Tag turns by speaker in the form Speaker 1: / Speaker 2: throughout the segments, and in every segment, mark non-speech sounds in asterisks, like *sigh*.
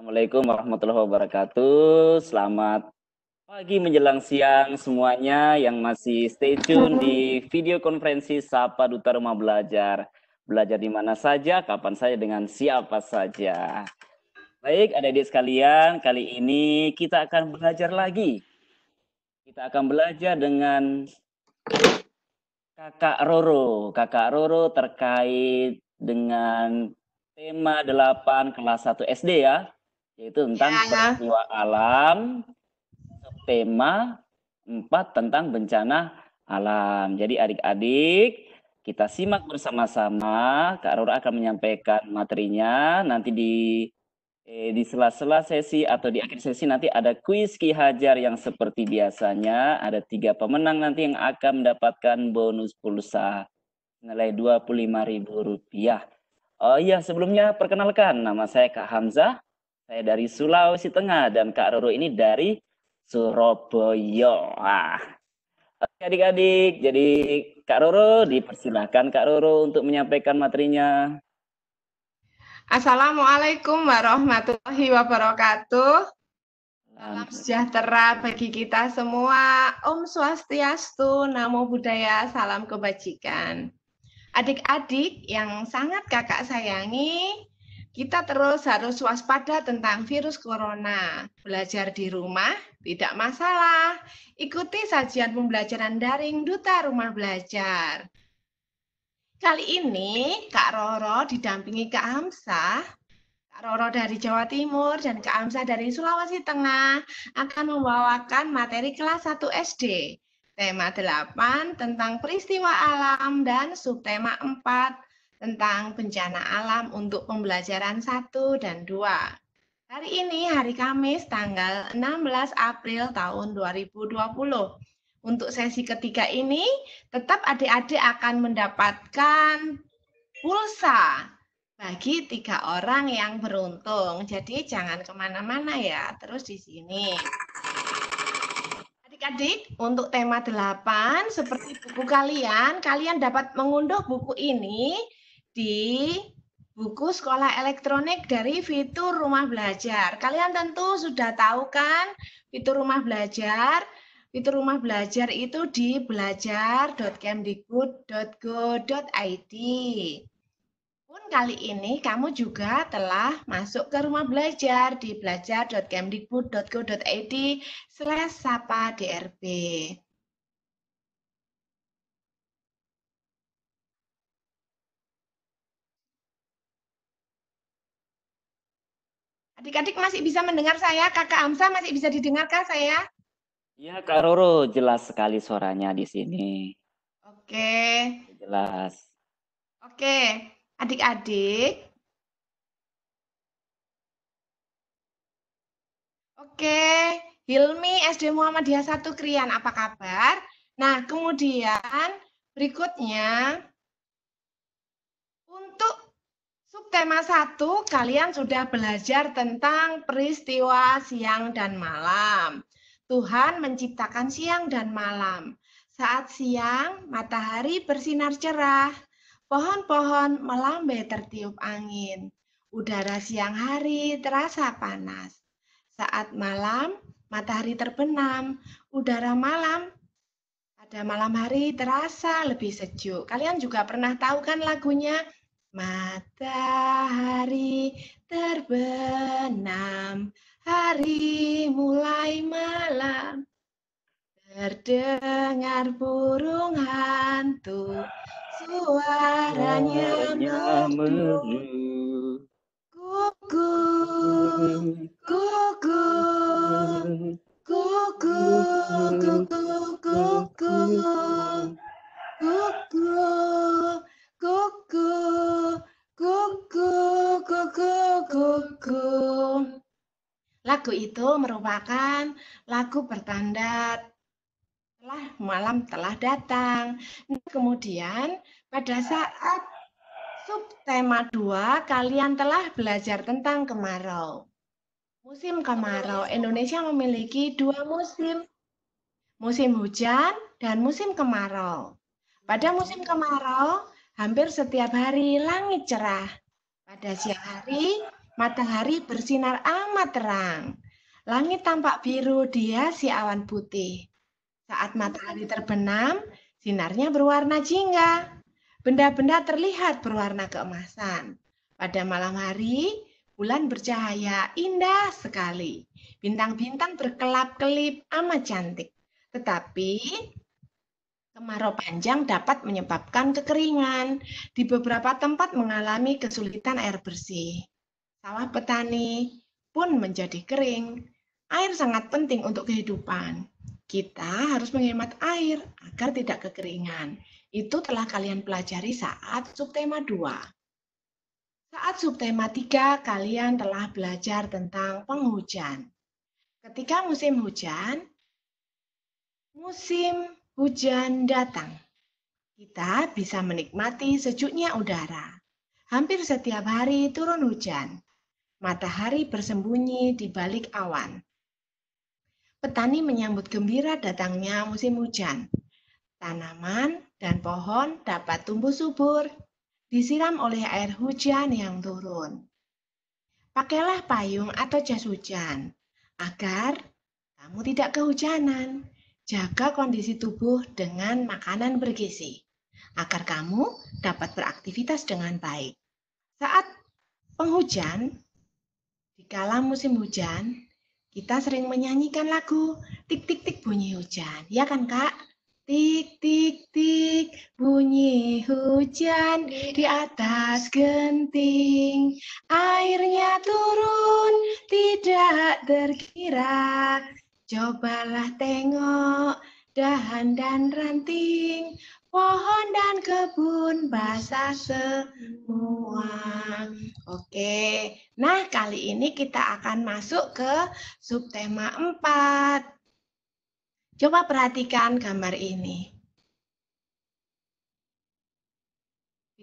Speaker 1: Assalamualaikum warahmatullahi wabarakatuh. Selamat pagi menjelang siang semuanya yang masih stay tune di video konferensi Sapa Duta Rumah Belajar. Belajar di mana saja, kapan saja, dengan siapa saja. Baik, ada di sekalian, kali ini kita akan belajar lagi. Kita akan belajar dengan Kakak Roro. Kakak Roro terkait dengan tema 8 kelas 1 SD ya yaitu tentang ya, ya. peristiwa alam tema 4 tentang bencana alam. Jadi adik-adik kita simak bersama-sama. Kak Rora akan menyampaikan materinya nanti di eh, di sela-sela sesi atau di akhir sesi nanti ada kuis Ki Hajar yang seperti biasanya. Ada tiga pemenang nanti yang akan mendapatkan bonus pulsa nilai Rp25.000. Oh iya, sebelumnya perkenalkan nama saya Kak Hamzah saya dari Sulawesi Tengah dan Kak Roro ini dari Surabaya. Ah. Oke adik-adik, jadi Kak Roro dipersilahkan Kak Roro untuk menyampaikan materinya.
Speaker 2: Assalamualaikum warahmatullahi wabarakatuh. Salam sejahtera bagi kita semua. Om Swastiastu, Namo Buddhaya, salam kebajikan. Adik-adik yang sangat kakak sayangi, kita terus harus waspada tentang virus corona. Belajar di rumah tidak masalah. Ikuti sajian pembelajaran daring Duta Rumah Belajar. Kali ini Kak Roro didampingi Kak Hamsah Kak Roro dari Jawa Timur dan Kak Amsa dari Sulawesi Tengah akan membawakan materi kelas 1 SD. Tema 8 tentang peristiwa alam dan subtema 4 tentang bencana alam untuk pembelajaran 1 dan 2. Hari ini hari Kamis tanggal 16 April tahun 2020. Untuk sesi ketiga ini, tetap adik-adik akan mendapatkan pulsa bagi tiga orang yang beruntung. Jadi jangan kemana-mana ya, terus di sini. Adik-adik, untuk tema 8, seperti buku kalian, kalian dapat mengunduh buku ini di buku sekolah elektronik dari fitur rumah belajar. Kalian tentu sudah tahu kan fitur rumah belajar. Fitur rumah belajar itu di belajar.kemdikbud.go.id. Pun kali ini kamu juga telah masuk ke rumah belajar di belajar.kemdikbud.go.id slash sapa DRB. Adik-adik masih bisa mendengar saya? Kakak Amsa masih bisa didengarkah saya?
Speaker 1: Iya, Kak Roro, jelas sekali suaranya di sini. Oke. Jelas.
Speaker 2: Oke, adik-adik. Oke, Hilmi SD Muhammadiyah 1 Krian, apa kabar? Nah, kemudian berikutnya Untuk tema 1, kalian sudah belajar tentang peristiwa siang dan malam. Tuhan menciptakan siang dan malam. Saat siang, matahari bersinar cerah, pohon-pohon melambai tertiup angin. Udara siang hari terasa panas. Saat malam, matahari terbenam, udara malam ada malam hari terasa lebih sejuk. Kalian juga pernah tahu kan lagunya Matahari terbenam, hari mulai malam. Terdengar burung hantu, suaranya merdu. Kuku,
Speaker 3: kuku, kuku, kuku, kuku, kuku.
Speaker 2: Kuku, kuku, kuku, kuku. Lagu itu merupakan lagu bertanda telah malam telah datang. Nah, kemudian pada saat subtema 2 kalian telah belajar tentang kemarau. Musim kemarau Indonesia memiliki dua musim. Musim hujan dan musim kemarau. Pada musim kemarau Hampir setiap hari langit cerah. Pada siang hari, matahari bersinar amat terang. Langit tampak biru dia si awan putih. Saat matahari terbenam, sinarnya berwarna jingga. Benda-benda terlihat berwarna keemasan. Pada malam hari, bulan bercahaya indah sekali. Bintang-bintang berkelap-kelip amat cantik. Tetapi Kemarau panjang dapat menyebabkan kekeringan. Di beberapa tempat mengalami kesulitan air bersih. Sawah petani pun menjadi kering. Air sangat penting untuk kehidupan. Kita harus menghemat air agar tidak kekeringan. Itu telah kalian pelajari saat subtema 2. Saat subtema 3, kalian telah belajar tentang penghujan. Ketika musim hujan, musim hujan datang. Kita bisa menikmati sejuknya udara. Hampir setiap hari turun hujan. Matahari bersembunyi di balik awan. Petani menyambut gembira datangnya musim hujan. Tanaman dan pohon dapat tumbuh subur, disiram oleh air hujan yang turun. Pakailah payung atau jas hujan agar kamu tidak kehujanan jaga kondisi tubuh dengan makanan bergizi agar kamu dapat beraktivitas dengan baik. Saat penghujan, di kala musim hujan, kita sering menyanyikan lagu tik tik tik bunyi hujan, ya kan Kak? Tik tik tik bunyi hujan di atas genting airnya turun tidak terkira Cobalah tengok dahan dan ranting, pohon dan kebun basah semua. Oke, nah kali ini kita akan masuk ke subtema 4. Coba perhatikan gambar ini.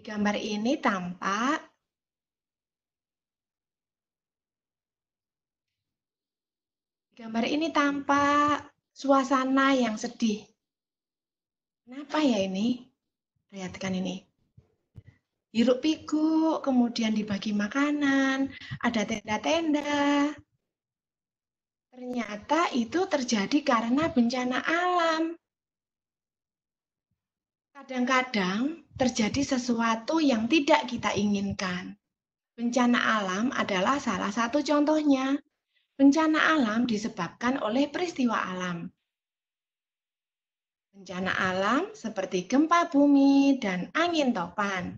Speaker 2: Di gambar ini tampak Gambar ini tampak suasana yang sedih. Kenapa ya ini? Perhatikan ini. Hiruk pikuk, kemudian dibagi makanan, ada tenda-tenda. Ternyata itu terjadi karena bencana alam. Kadang-kadang terjadi sesuatu yang tidak kita inginkan. Bencana alam adalah salah satu contohnya. Bencana alam disebabkan oleh peristiwa alam. Bencana alam seperti gempa bumi dan angin topan.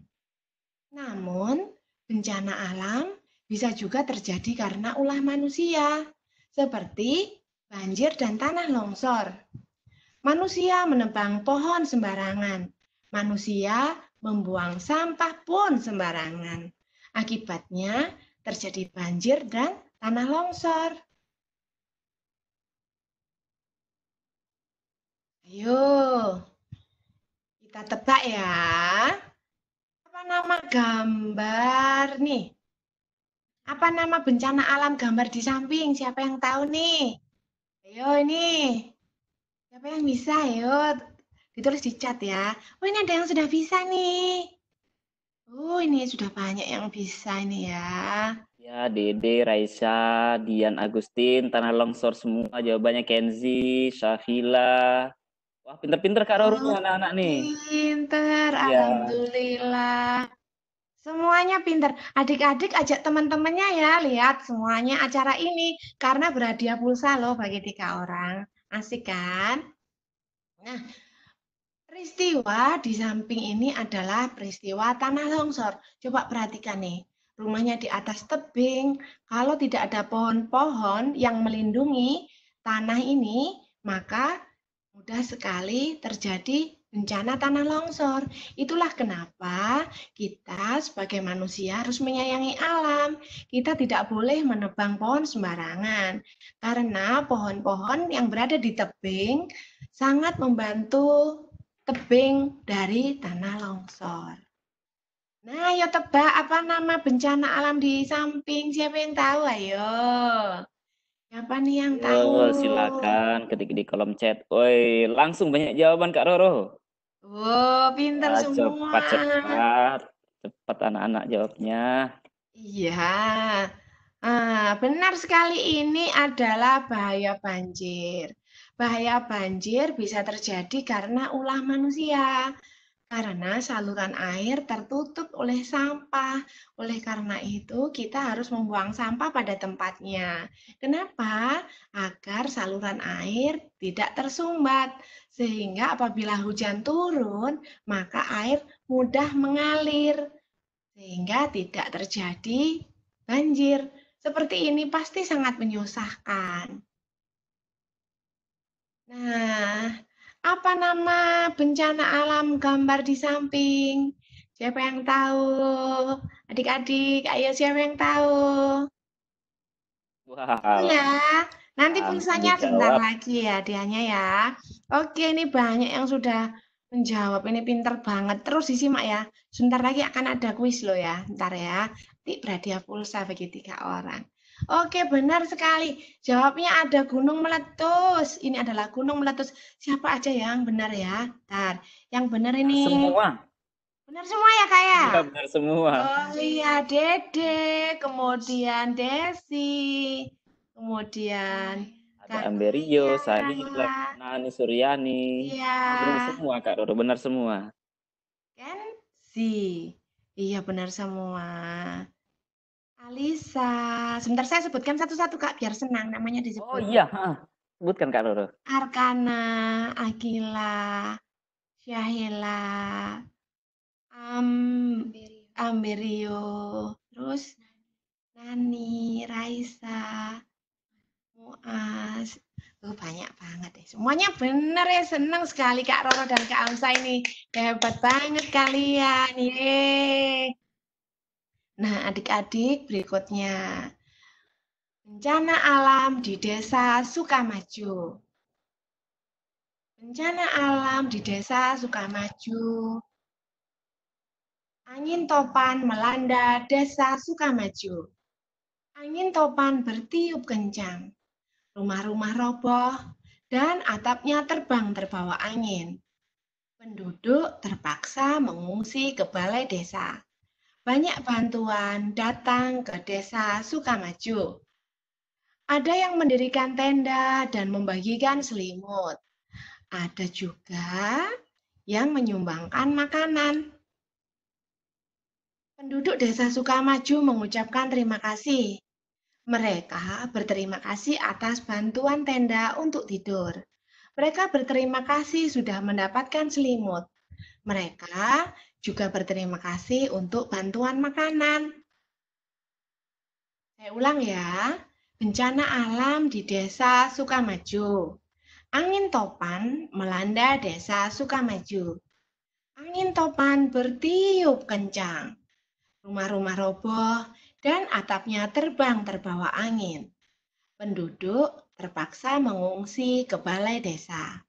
Speaker 2: Namun, bencana alam bisa juga terjadi karena ulah manusia, seperti banjir dan tanah longsor. Manusia menebang pohon sembarangan. Manusia membuang sampah pun sembarangan. Akibatnya terjadi banjir dan
Speaker 4: tanah longsor. Ayo, kita tebak ya.
Speaker 2: Apa nama gambar nih? Apa nama bencana alam gambar di samping? Siapa yang tahu nih? Ayo ini. Siapa yang bisa? Ayo ditulis di chat ya. Oh ini ada yang sudah bisa nih. Oh ini sudah banyak yang bisa ini ya.
Speaker 1: Ya, Dede, Raisa, Dian Agustin, tanah longsor semua. Jawabannya Kenzi, Syahila. Wah, pinter-pinter Kak Roro oh, anak-anak nih.
Speaker 2: Pinter, ya. alhamdulillah. Semuanya pinter. Adik-adik ajak teman-temannya ya, lihat semuanya acara ini. Karena berhadiah pulsa loh bagi tiga orang. Asik kan? Nah, peristiwa di samping ini adalah peristiwa tanah longsor. Coba perhatikan nih rumahnya di atas tebing, kalau tidak ada pohon-pohon yang melindungi tanah ini, maka mudah sekali terjadi bencana tanah longsor. Itulah kenapa kita sebagai manusia harus menyayangi alam. Kita tidak boleh menebang pohon sembarangan. Karena pohon-pohon yang berada di tebing sangat membantu tebing dari tanah longsor. Nah, ya tebak apa nama bencana alam di samping? Siapa yang tahu? Ayo. Siapa nih yang tahu? silakan
Speaker 1: ketik di kolom chat. Woi, langsung banyak jawaban Kak Roro.
Speaker 2: Wow, pintar nah, semua. Cepat, cepat.
Speaker 1: Cepat anak-anak jawabnya.
Speaker 2: Iya. Ah, benar sekali ini adalah bahaya banjir. Bahaya banjir bisa terjadi karena ulah manusia karena saluran air tertutup oleh sampah. Oleh karena itu, kita harus membuang sampah pada tempatnya. Kenapa? Agar saluran air tidak tersumbat, sehingga apabila hujan turun, maka air mudah mengalir, sehingga tidak terjadi banjir. Seperti ini pasti sangat menyusahkan. Nah, apa nama bencana alam gambar di samping? Siapa yang tahu? Adik-adik, ayo siapa yang tahu?
Speaker 1: Wow. Ya,
Speaker 2: nanti pulsanya sebentar lagi ya dianya ya. Oke, ini banyak yang sudah menjawab. Ini pinter banget. Terus disimak ya. Sebentar lagi akan ada kuis loh ya. Ntar ya. Nanti berhadiah pulsa bagi tiga orang. Oke, benar sekali. Jawabnya ada gunung meletus. Ini adalah gunung meletus. Siapa aja yang benar ya? Bentar. Yang benar ini. Semua. Benar semua ya, Kak ya? Iya,
Speaker 1: benar semua. Oh
Speaker 2: iya, Dede, kemudian Desi, kemudian
Speaker 1: ada Kak Amberio, iya, sari Nani Suryani. Iya. Benar semua, Kak Dodo, benar semua.
Speaker 2: Kan? Si. Iya, benar semua. Alisa. Sebentar saya sebutkan satu-satu Kak biar senang namanya disebut. Oh iya,
Speaker 1: sebutkan Kak Roro.
Speaker 2: Arkana, Akila, Syahila, Am, Amberio, terus Nani, Raisa, Muas. Oh, banyak banget deh Semuanya bener ya, seneng sekali Kak Roro dan Kak Alsa ini. Hebat banget kalian. Yeay. Nah, adik-adik berikutnya. Bencana alam di desa Sukamaju. Bencana alam di desa Sukamaju. Angin topan melanda desa Sukamaju. Angin topan bertiup kencang. Rumah-rumah roboh dan atapnya terbang terbawa angin. Penduduk terpaksa mengungsi ke balai desa banyak bantuan datang ke desa Sukamaju. Ada yang mendirikan tenda dan membagikan selimut. Ada juga yang menyumbangkan makanan. Penduduk desa Sukamaju mengucapkan terima kasih. Mereka berterima kasih atas bantuan tenda untuk tidur. Mereka berterima kasih sudah mendapatkan selimut. Mereka juga berterima kasih untuk bantuan makanan. Saya ulang ya, bencana alam di desa Sukamaju. Angin topan melanda desa Sukamaju. Angin topan bertiup kencang. Rumah-rumah roboh dan atapnya terbang terbawa angin. Penduduk terpaksa mengungsi ke balai desa.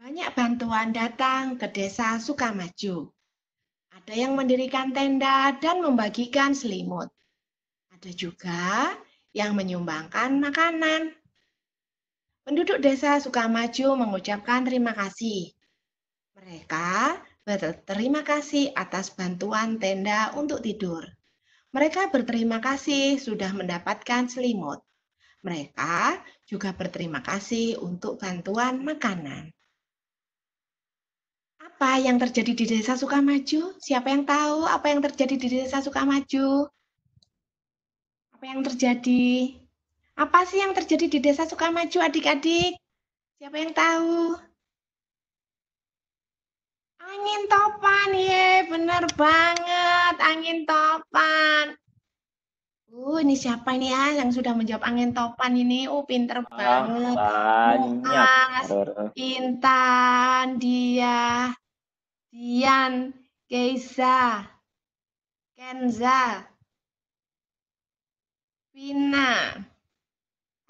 Speaker 2: Banyak bantuan datang ke desa Sukamaju. Ada yang mendirikan tenda dan membagikan selimut. Ada juga yang menyumbangkan makanan. Penduduk desa Sukamaju mengucapkan terima kasih. Mereka berterima kasih atas bantuan tenda untuk tidur. Mereka berterima kasih sudah mendapatkan selimut. Mereka juga berterima kasih untuk bantuan makanan apa yang terjadi di Desa Sukamaju? Siapa yang tahu apa yang terjadi di Desa Sukamaju? Apa yang terjadi? Apa sih yang terjadi di Desa Sukamaju, adik-adik? Siapa yang tahu? Angin topan, ye, benar banget, angin topan. Uh, ini siapa nih ah, ya yang sudah menjawab angin topan ini? Uh, pinter banget. Ah, Muas, Intan, dia, Dian, Keisa, Kenza, Vina,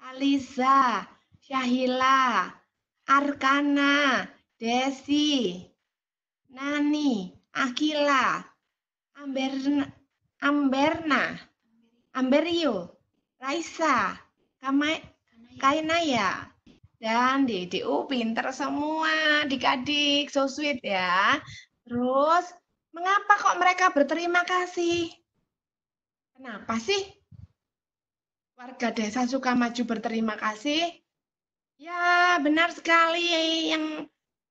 Speaker 2: Alisa, Syahila, Arkana, Desi, Nani, Akila, Amberna, Amberna, Amberio, Raisa, Kamai, Kainaya. Dan di DU pinter semua, adik-adik, so sweet ya. Terus, mengapa kok mereka berterima kasih? Kenapa sih warga desa suka maju berterima kasih? Ya, benar sekali yang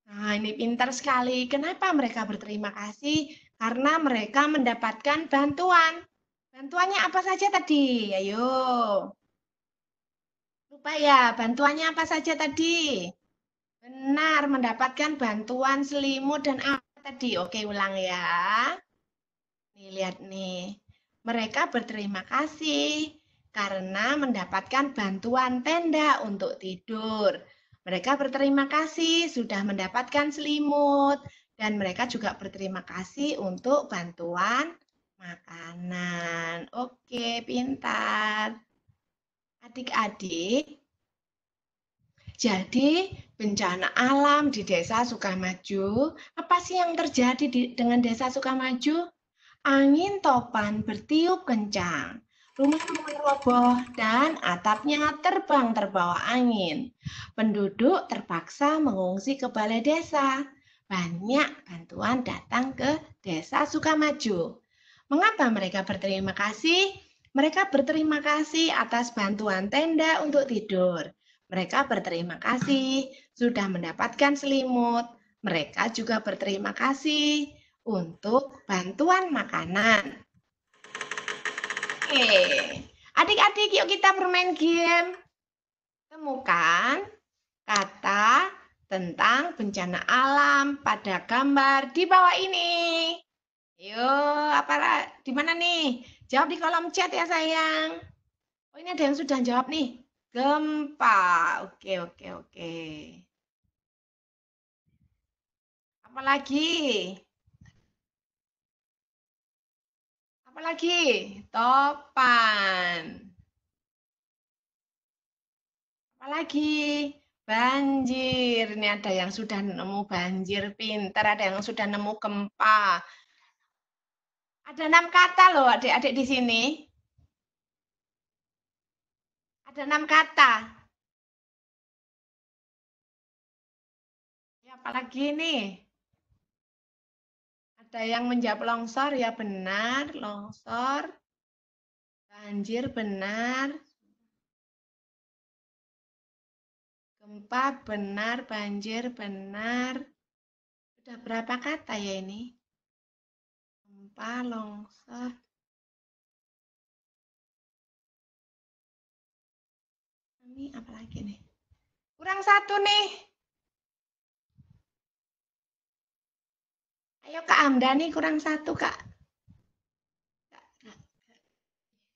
Speaker 2: Nah, ini pinter sekali. Kenapa mereka berterima kasih? Karena mereka mendapatkan bantuan. Bantuannya apa saja tadi? Ayo. Ya, Lupa ya, bantuannya apa saja tadi? Benar, mendapatkan bantuan selimut dan apa tadi? Oke, ulang ya. Nih, lihat nih. Mereka berterima kasih karena mendapatkan bantuan tenda untuk tidur. Mereka berterima kasih sudah mendapatkan selimut dan mereka juga berterima kasih untuk bantuan makanan. Oke, pintar. Adik-adik, jadi bencana alam di Desa Sukamaju, apa sih yang terjadi di, dengan Desa Sukamaju? Angin topan bertiup kencang, rumah-rumah roboh dan atapnya terbang terbawa angin. Penduduk terpaksa mengungsi ke balai desa. Banyak bantuan datang ke Desa Sukamaju. Mengapa mereka berterima kasih? Mereka berterima kasih atas bantuan tenda untuk tidur. Mereka berterima kasih sudah mendapatkan selimut. Mereka juga berterima kasih untuk bantuan makanan. Oke, adik-adik yuk kita bermain game. Temukan kata tentang bencana alam pada gambar di bawah ini. Yuk, apa di mana nih? Jawab di kolom chat ya sayang. Oh ini ada yang sudah jawab nih. Gempa. Oke oke oke.
Speaker 4: Apalagi? Apalagi? Topan.
Speaker 2: Apalagi? Banjir. Ini ada yang sudah nemu banjir pintar, ada yang sudah nemu gempa
Speaker 4: ada enam kata loh adik-adik di sini. Ada enam kata. Ya, apalagi ini. Ada yang menjawab longsor ya benar, longsor. Banjir benar. Gempa benar, banjir benar. Sudah berapa kata ya ini? balança ini apa lagi nih kurang satu nih ayo
Speaker 2: kak nih, kurang satu kak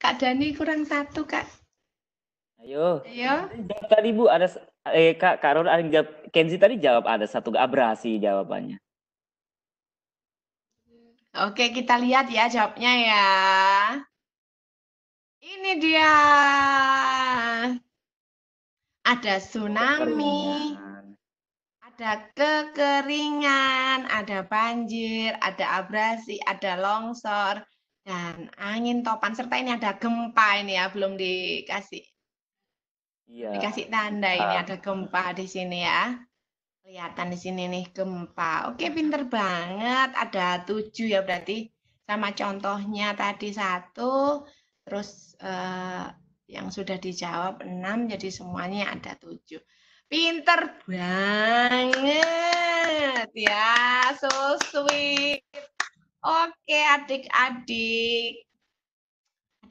Speaker 2: kak Dani kurang satu kak
Speaker 1: ayo ayo tadi bu ada eh kak Karol, ada Kenzi tadi jawab ada satu abrasi jawabannya
Speaker 2: Oke, kita lihat ya jawabnya ya. Ini dia. Ada tsunami, ada kekeringan, ada banjir, ada abrasi, ada longsor, dan angin topan. Serta ini ada gempa ini ya, belum dikasih. Ya. Dikasih tanda ini ah. ada gempa di sini ya. Kelihatan di sini nih gempa. Oke, pinter banget. Ada tujuh ya berarti sama contohnya tadi satu, terus eh, yang sudah dijawab enam, jadi semuanya ada tujuh. Pinter banget ya, so sweet. Oke adik-adik,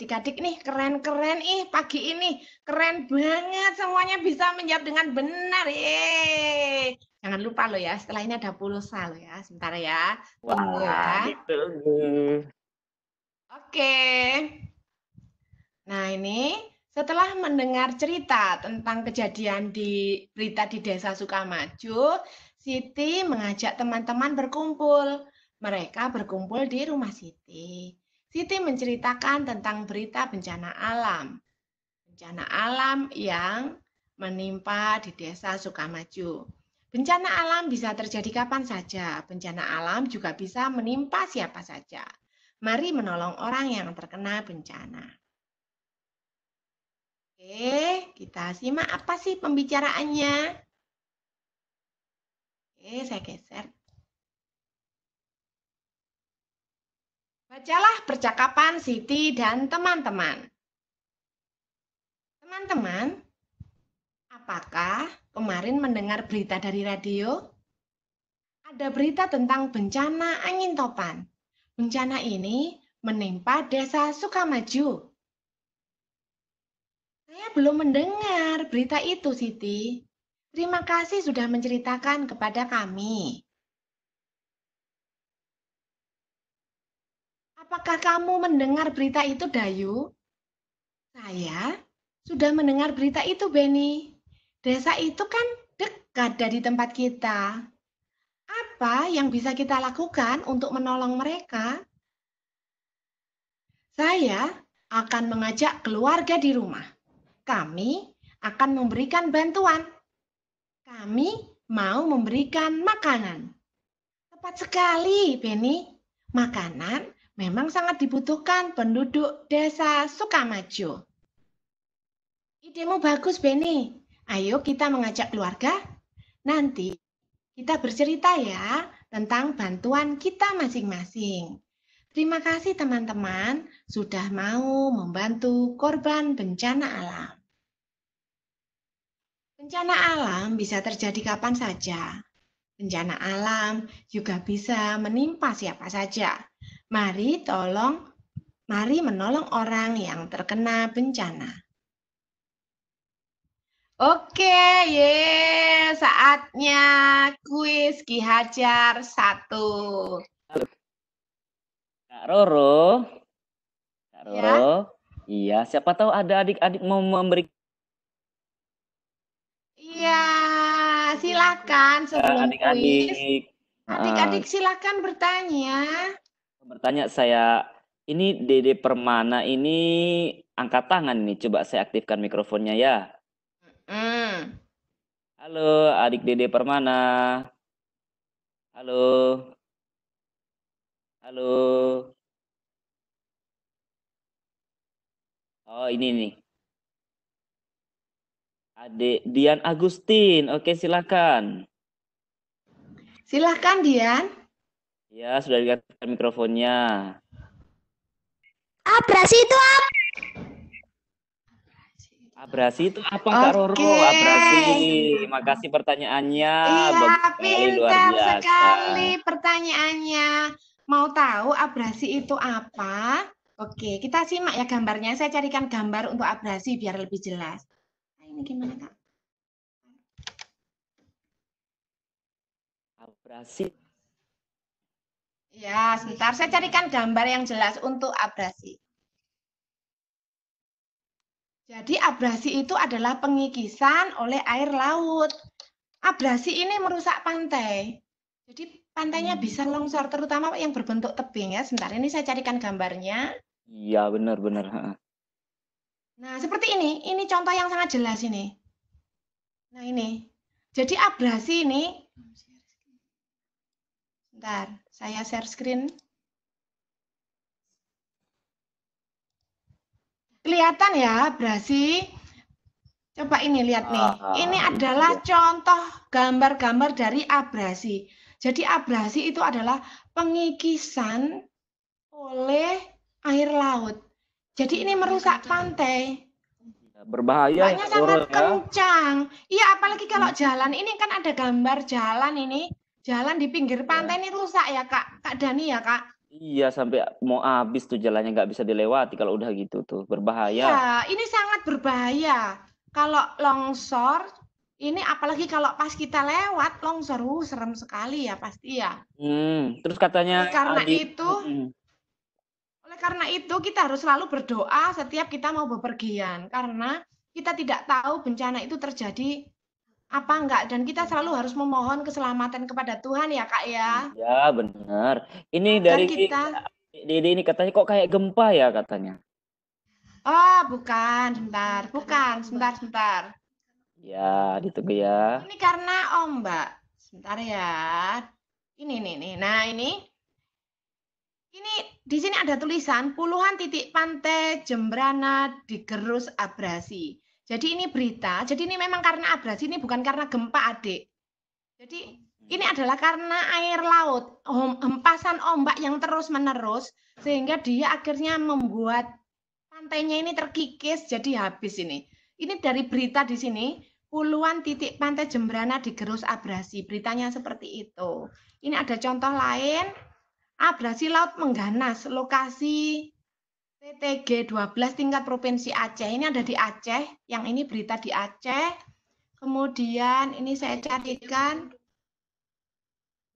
Speaker 2: adik-adik nih keren-keren ih pagi ini keren banget semuanya bisa menjawab dengan benar eh jangan lupa lo ya setelah ini ada pulsa lo ya sebentar ya tunggu ya gitu. oke nah ini setelah mendengar cerita tentang kejadian di berita di desa Sukamaju Siti mengajak teman-teman berkumpul mereka berkumpul di rumah Siti Siti menceritakan tentang berita bencana alam. Bencana alam yang menimpa di desa Sukamaju. Bencana alam bisa terjadi kapan saja. Bencana alam juga bisa menimpa siapa saja. Mari menolong orang yang terkena bencana. Oke, kita simak apa sih pembicaraannya. Oke, saya geser. Bacalah percakapan Siti dan teman-teman. Teman-teman, apakah kemarin mendengar berita dari radio? Ada berita tentang bencana angin topan. Bencana ini menimpa desa Sukamaju. Saya belum mendengar berita itu, Siti. Terima kasih sudah menceritakan kepada kami. Apakah kamu mendengar berita itu, Dayu? Saya sudah mendengar berita itu, Beni. Desa itu kan dekat dari tempat kita. Apa yang bisa kita lakukan untuk menolong mereka? Saya akan mengajak keluarga di rumah. Kami akan memberikan bantuan. Kami mau memberikan makanan. Tepat sekali, Beni. Makanan memang sangat dibutuhkan penduduk desa Sukamaju. Idemu bagus, Beni. Ayo kita mengajak keluarga. Nanti kita bercerita ya tentang bantuan kita masing-masing. Terima kasih teman-teman sudah mau membantu korban bencana alam. Bencana alam bisa terjadi kapan saja. Bencana alam juga bisa menimpa siapa saja, Mari tolong, mari menolong orang yang terkena bencana. Oke, ye, saatnya kuis Ki Hajar satu.
Speaker 1: Kak Roro, Kak ya. Roro, ya? iya, siapa tahu ada adik-adik mau memberi
Speaker 2: Iya, silakan sebelum adik-adik. Adik-adik silakan bertanya.
Speaker 1: Bertanya saya, ini Dede Permana ini angkat tangan nih. Coba saya aktifkan mikrofonnya ya. Mm. Halo, adik Dede Permana. Halo. Halo. Oh, ini nih. Adik Dian Agustin. Oke, silakan.
Speaker 2: Silakan Dian.
Speaker 1: Ya, sudah dikatakan mikrofonnya.
Speaker 4: Abrasi itu apa?
Speaker 1: Abrasi itu apa Kak Roro? Abrasi. kasih pertanyaannya. Iya, Bagus, sekali
Speaker 2: pertanyaannya. Mau tahu abrasi itu apa? Oke, kita simak ya gambarnya. Saya carikan gambar untuk abrasi biar lebih jelas. Nah, ini gimana, Kak?
Speaker 1: Abrasi
Speaker 2: Ya, sebentar. Saya carikan gambar yang jelas untuk abrasi. Jadi abrasi itu adalah pengikisan oleh air laut. Abrasi ini merusak pantai. Jadi pantainya hmm. bisa longsor, terutama yang berbentuk tebing ya. Sebentar, ini saya carikan gambarnya.
Speaker 1: Iya, benar-benar.
Speaker 2: Nah, seperti ini. Ini contoh yang sangat jelas ini. Nah, ini. Jadi abrasi ini Bentar, saya share screen. Kelihatan ya, Brasi? Coba ini lihat nih. Ah, ah, ini ah, adalah iya. contoh gambar-gambar dari abrasi. Jadi abrasi itu adalah pengikisan oleh air laut. Jadi ini merusak iya. pantai
Speaker 1: iya, berbahaya Banyak ya, sangat ya.
Speaker 2: kencang. Iya, apalagi kalau hmm. jalan ini kan ada gambar jalan ini Jalan di pinggir iya. pantai ini rusak ya kak, kak Dani ya kak.
Speaker 1: Iya sampai mau habis tuh jalannya nggak bisa dilewati kalau udah gitu tuh berbahaya.
Speaker 2: Iya ini sangat berbahaya. Kalau longsor ini apalagi kalau pas kita lewat longsor, uh, serem sekali ya pasti ya.
Speaker 1: Hmm, terus katanya. Oleh karena adik, itu, hmm.
Speaker 2: oleh karena itu kita harus selalu berdoa setiap kita mau bepergian karena kita tidak tahu bencana itu terjadi apa enggak dan kita selalu harus memohon keselamatan kepada Tuhan ya kak ya
Speaker 1: ya benar ini dan dari kita Dede ini katanya kok kayak gempa ya katanya
Speaker 2: oh bukan sebentar bukan sebentar sebentar
Speaker 1: ya ditunggu ya
Speaker 2: ini karena ombak sebentar ya ini nih nih nah ini ini di sini ada tulisan puluhan titik pantai Jembrana digerus abrasi jadi ini berita, jadi ini memang karena abrasi, ini bukan karena gempa adik. Jadi hmm. ini adalah karena air laut, hempasan ombak yang terus-menerus, sehingga dia akhirnya membuat pantainya ini terkikis, jadi habis ini. Ini dari berita di sini, puluhan titik pantai Jembrana digerus abrasi, beritanya seperti itu. Ini ada contoh lain, abrasi laut mengganas, lokasi TTG 12 tingkat provinsi Aceh. Ini ada di Aceh, yang ini berita di Aceh. Kemudian ini saya carikan.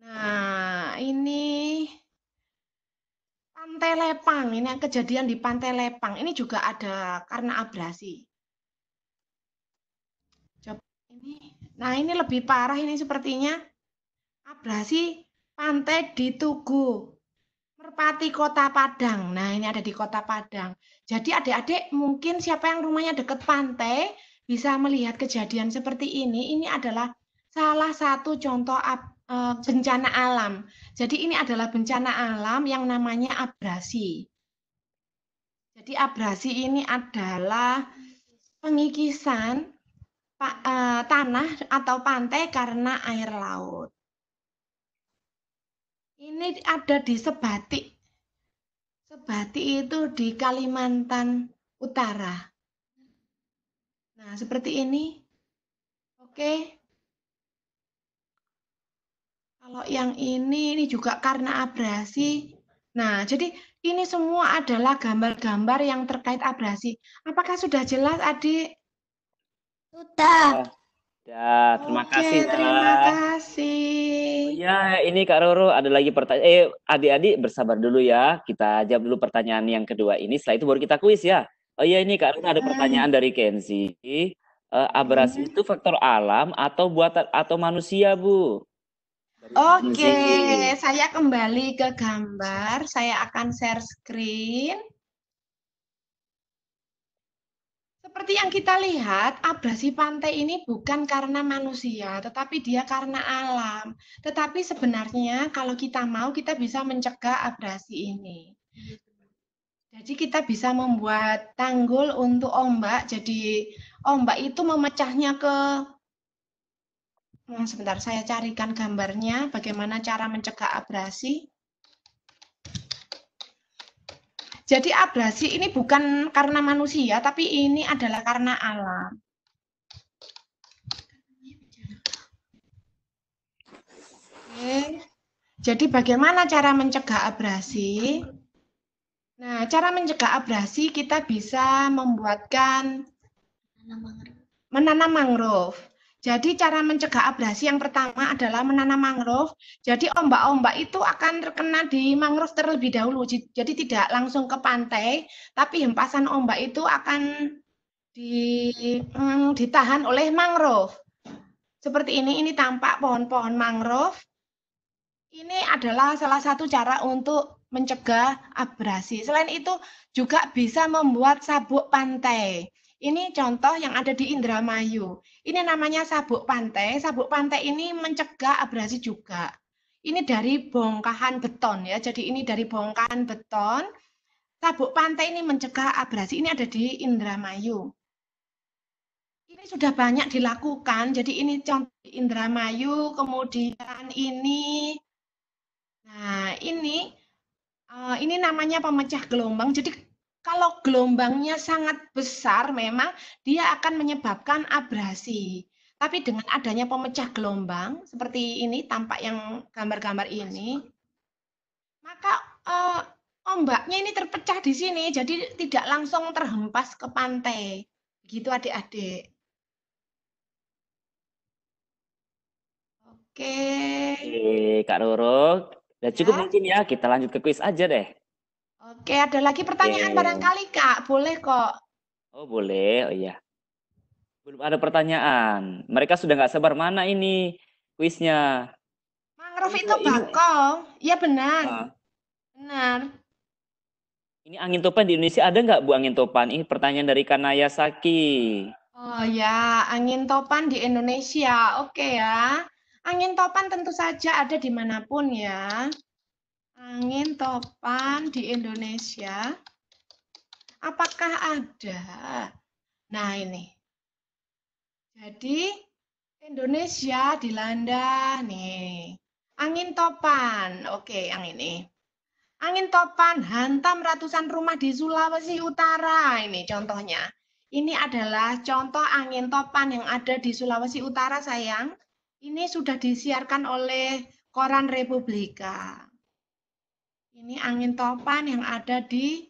Speaker 2: Nah, ini Pantai Lepang. Ini kejadian di Pantai Lepang. Ini juga ada karena abrasi. Coba ini. Nah, ini lebih parah ini sepertinya abrasi pantai di Tugu merpati kota Padang. Nah ini ada di kota Padang. Jadi adik-adik mungkin siapa yang rumahnya dekat pantai bisa melihat kejadian seperti ini. Ini adalah salah satu contoh e, bencana alam. Jadi ini adalah bencana alam yang namanya abrasi. Jadi abrasi ini adalah pengikisan e, tanah atau pantai karena air laut ini ada di sebatik. Sebati itu di Kalimantan Utara. Nah, seperti ini. Oke. Kalau yang ini, ini juga karena abrasi. Nah, jadi ini semua adalah gambar-gambar yang terkait abrasi. Apakah sudah jelas, adik?
Speaker 1: Sudah. Ya, terima Oke, kasih. Terima kasih. Ya, ini Kak Roro ada lagi pertanyaan. Eh, adik-adik bersabar dulu ya. Kita jawab dulu pertanyaan yang kedua ini. Setelah itu baru kita kuis ya. Oh iya ini Kak Roro ada ah. pertanyaan dari Kenzi. Uh, abrasi hmm. itu faktor alam atau buatan atau manusia, Bu? Oke, okay.
Speaker 2: saya kembali ke gambar. Saya akan share screen. seperti yang kita lihat, abrasi pantai ini bukan karena manusia, tetapi dia karena alam. Tetapi sebenarnya kalau kita mau, kita bisa mencegah abrasi ini. Jadi kita bisa membuat tanggul untuk ombak. Jadi ombak itu memecahnya ke hmm, sebentar saya carikan gambarnya bagaimana cara mencegah abrasi. Jadi abrasi ini bukan karena manusia, tapi ini adalah karena alam. Oke. Jadi bagaimana cara mencegah abrasi? Nah, cara mencegah abrasi kita bisa membuatkan menanam mangrove. Menanam mangrove. Jadi cara mencegah abrasi yang pertama adalah menanam mangrove. Jadi ombak-ombak itu akan terkena di mangrove terlebih dahulu. Jadi tidak langsung ke pantai, tapi hempasan ombak itu akan di, hmm, ditahan oleh mangrove. Seperti ini, ini tampak pohon-pohon mangrove. Ini adalah salah satu cara untuk mencegah abrasi. Selain itu juga bisa membuat sabuk pantai. Ini contoh yang ada di Indramayu. Ini namanya sabuk pantai. Sabuk pantai ini mencegah abrasi juga. Ini dari bongkahan beton ya. Jadi ini dari bongkahan beton. Sabuk pantai ini mencegah abrasi. Ini ada di Indramayu. Ini sudah banyak dilakukan. Jadi ini contoh Indramayu, kemudian ini Nah, ini eh, ini namanya pemecah gelombang. Jadi kalau gelombangnya sangat besar memang dia akan menyebabkan abrasi. Tapi dengan adanya pemecah gelombang seperti ini tampak yang gambar-gambar ini, maka eh, ombaknya ini terpecah di sini jadi tidak langsung terhempas ke pantai. Begitu
Speaker 4: adik-adik. Oke.
Speaker 1: Oke, Kak Roro. Sudah cukup ya. mungkin ya, kita lanjut ke kuis aja deh.
Speaker 2: Oke, ada lagi pertanyaan Oke. barangkali Kak, boleh kok.
Speaker 1: Oh boleh, oh iya. Belum ada pertanyaan. Mereka sudah nggak sabar mana ini kuisnya.
Speaker 2: Mangrove itu bakong, iya benar. Nah. Benar.
Speaker 1: Ini angin topan di Indonesia ada nggak Bu angin topan? Ini pertanyaan dari Kanaya Saki.
Speaker 2: Oh ya, angin topan di Indonesia. Oke ya. Angin topan tentu saja ada dimanapun ya angin topan di Indonesia? Apakah ada? Nah, ini. Jadi, Indonesia dilanda nih. Angin topan. Oke, yang ini. Angin topan hantam ratusan rumah di Sulawesi Utara. Ini contohnya. Ini adalah contoh angin topan yang ada di Sulawesi Utara, sayang. Ini sudah disiarkan oleh Koran Republika. Ini angin topan yang ada di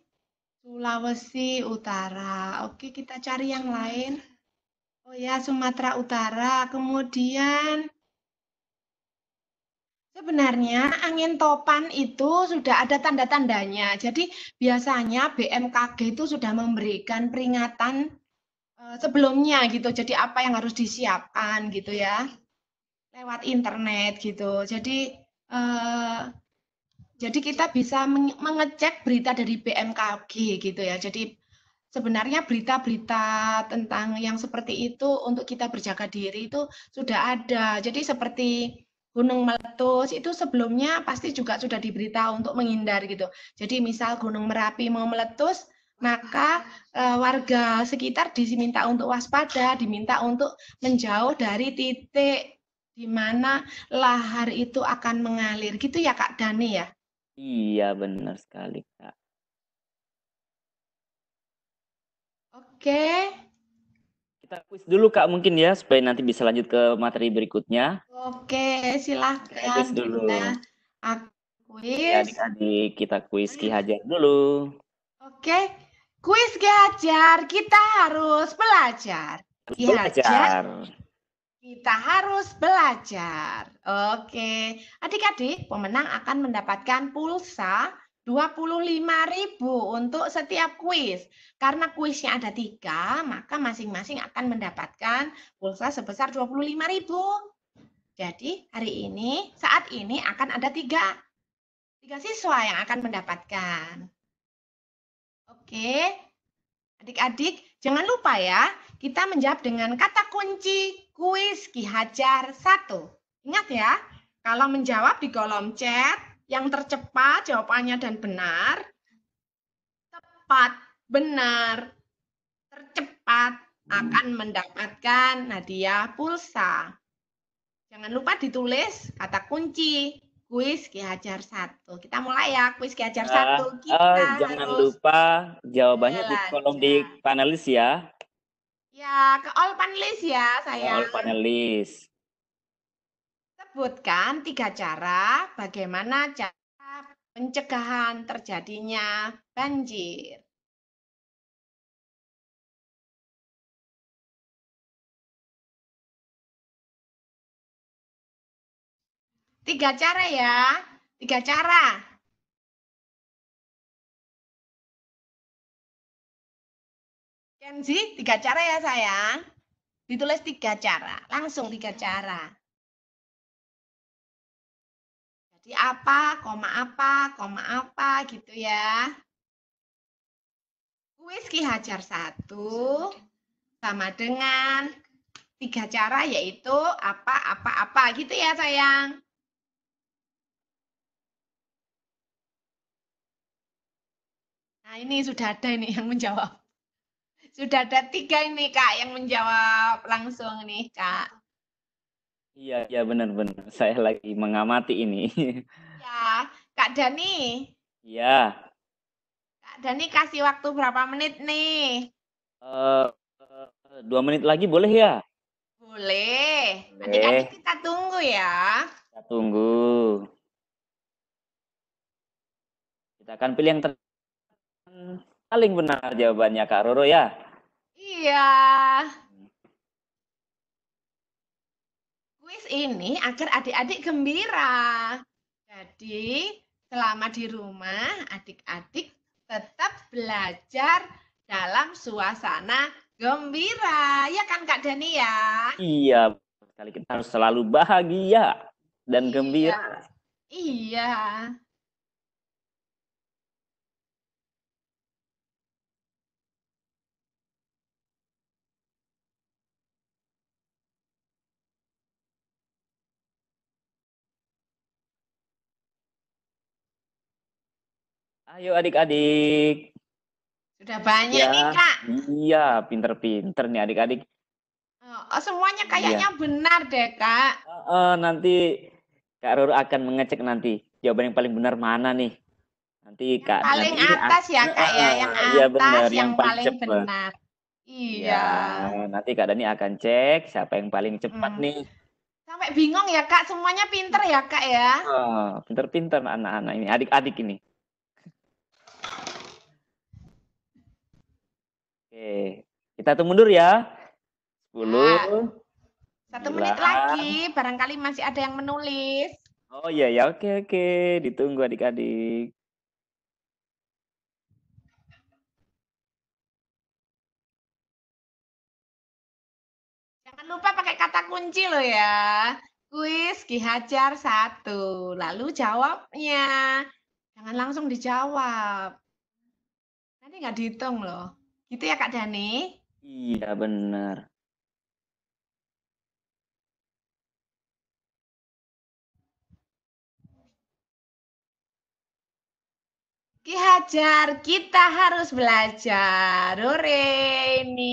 Speaker 2: Sulawesi Utara. Oke, kita cari yang lain. Oh ya, Sumatera Utara. Kemudian Sebenarnya angin topan itu sudah ada tanda-tandanya. Jadi biasanya BMKG itu sudah memberikan peringatan eh, sebelumnya gitu. Jadi apa yang harus disiapkan gitu ya. Lewat internet gitu. Jadi eh, jadi kita bisa mengecek berita dari BMKG gitu ya. Jadi sebenarnya berita-berita tentang yang seperti itu untuk kita berjaga diri itu sudah ada. Jadi seperti gunung meletus itu sebelumnya pasti juga sudah diberitahu untuk menghindar gitu. Jadi misal gunung Merapi mau meletus, maka eh, warga sekitar diminta untuk waspada, diminta untuk menjauh dari titik di mana lahar itu akan mengalir. Gitu ya Kak Dani ya?
Speaker 1: Iya, benar sekali, Kak.
Speaker 4: Oke. Kita kuis
Speaker 1: dulu, Kak, mungkin ya, supaya nanti bisa lanjut ke materi berikutnya.
Speaker 4: Oke,
Speaker 2: silahkan. Kita dulu.
Speaker 1: Kita
Speaker 2: iya, Adik-adik,
Speaker 1: kita kuis Ki Hajar dulu.
Speaker 2: Oke, kuis Ki Hajar, kita harus belajar.
Speaker 1: Ki Hajar. Belajar.
Speaker 2: Kita harus belajar. Oke, adik-adik, pemenang akan mendapatkan pulsa 25.000 untuk setiap kuis. Karena kuisnya ada tiga, maka masing-masing akan mendapatkan pulsa sebesar 25.000. Jadi hari ini, saat ini akan ada tiga, tiga siswa yang akan mendapatkan. Oke, adik-adik jangan lupa ya, kita menjawab dengan kata kunci kuis Ki Hajar 1. Ingat ya, kalau menjawab di kolom chat yang tercepat jawabannya dan benar, tepat, benar, tercepat akan mendapatkan hadiah pulsa. Jangan lupa ditulis kata kunci kuis Ki Hajar 1. Kita mulai ya kuis Ki Hajar 1. Ah, Kita uh, jangan
Speaker 1: lupa jawabannya di kolom di panelis ya.
Speaker 2: Ya, ke all panelis ya, saya. All
Speaker 1: panelis.
Speaker 2: Sebutkan
Speaker 4: tiga cara bagaimana cara pencegahan terjadinya banjir. Tiga cara ya, tiga cara. Kenzi, tiga cara ya sayang. Ditulis tiga cara, langsung tiga iya. cara.
Speaker 2: Jadi apa, koma apa, koma apa gitu ya. Kuis Ki Hajar satu sama dengan tiga cara yaitu apa, apa, apa gitu ya sayang. Nah ini sudah ada ini yang menjawab. Sudah ada tiga
Speaker 4: ini Kak yang
Speaker 2: menjawab langsung nih Kak.
Speaker 1: Iya, iya benar-benar. Saya lagi mengamati ini.
Speaker 2: Ya, Kak Dani. Iya. Kak Dani kasih waktu berapa menit nih?
Speaker 1: Uh, dua menit lagi boleh ya?
Speaker 2: Boleh. Nanti adik kita tunggu ya. Kita
Speaker 1: tunggu. Kita akan pilih yang ter paling benar jawabannya Kak Roro ya.
Speaker 4: Iya.
Speaker 2: Kuis ini agar adik-adik gembira. Jadi, selama di rumah, adik-adik tetap belajar dalam suasana gembira. Ya kan Kak Dani ya?
Speaker 1: Iya, sekali kita harus selalu bahagia dan iya. gembira. iya. Ayo adik-adik. Sudah banyak ya. nih kak. Iya, pinter-pinter nih adik-adik.
Speaker 2: Oh, oh semuanya kayaknya iya. benar deh kak.
Speaker 1: Uh, uh, nanti Kak Ruru akan mengecek nanti jawaban yang paling benar mana nih. Nanti yang Kak paling nanti atas
Speaker 2: ya Kak ya, yang iya, atas ya, benar, yang, yang paling, cepat. benar. Iya.
Speaker 1: Ya, nanti Kak Dani akan cek siapa yang paling cepat hmm. nih.
Speaker 2: Sampai bingung ya Kak, semuanya pinter ya Kak ya.
Speaker 1: Oh, pinter-pinter anak-anak ini, adik-adik ini. Oke, kita tuh mundur ya. 10. Ya. Ah. Satu 9. menit lagi,
Speaker 2: barangkali masih ada yang menulis.
Speaker 1: Oh iya ya, oke oke, ditunggu adik-adik.
Speaker 4: Jangan lupa pakai kata kunci loh ya. Kuis Ki Hajar
Speaker 2: satu, lalu jawabnya. Jangan langsung dijawab.
Speaker 4: Nanti nggak dihitung loh. Gitu ya Kak Dani?
Speaker 1: Iya benar.
Speaker 4: Ki Hajar,
Speaker 2: kita harus belajar. Hore ini.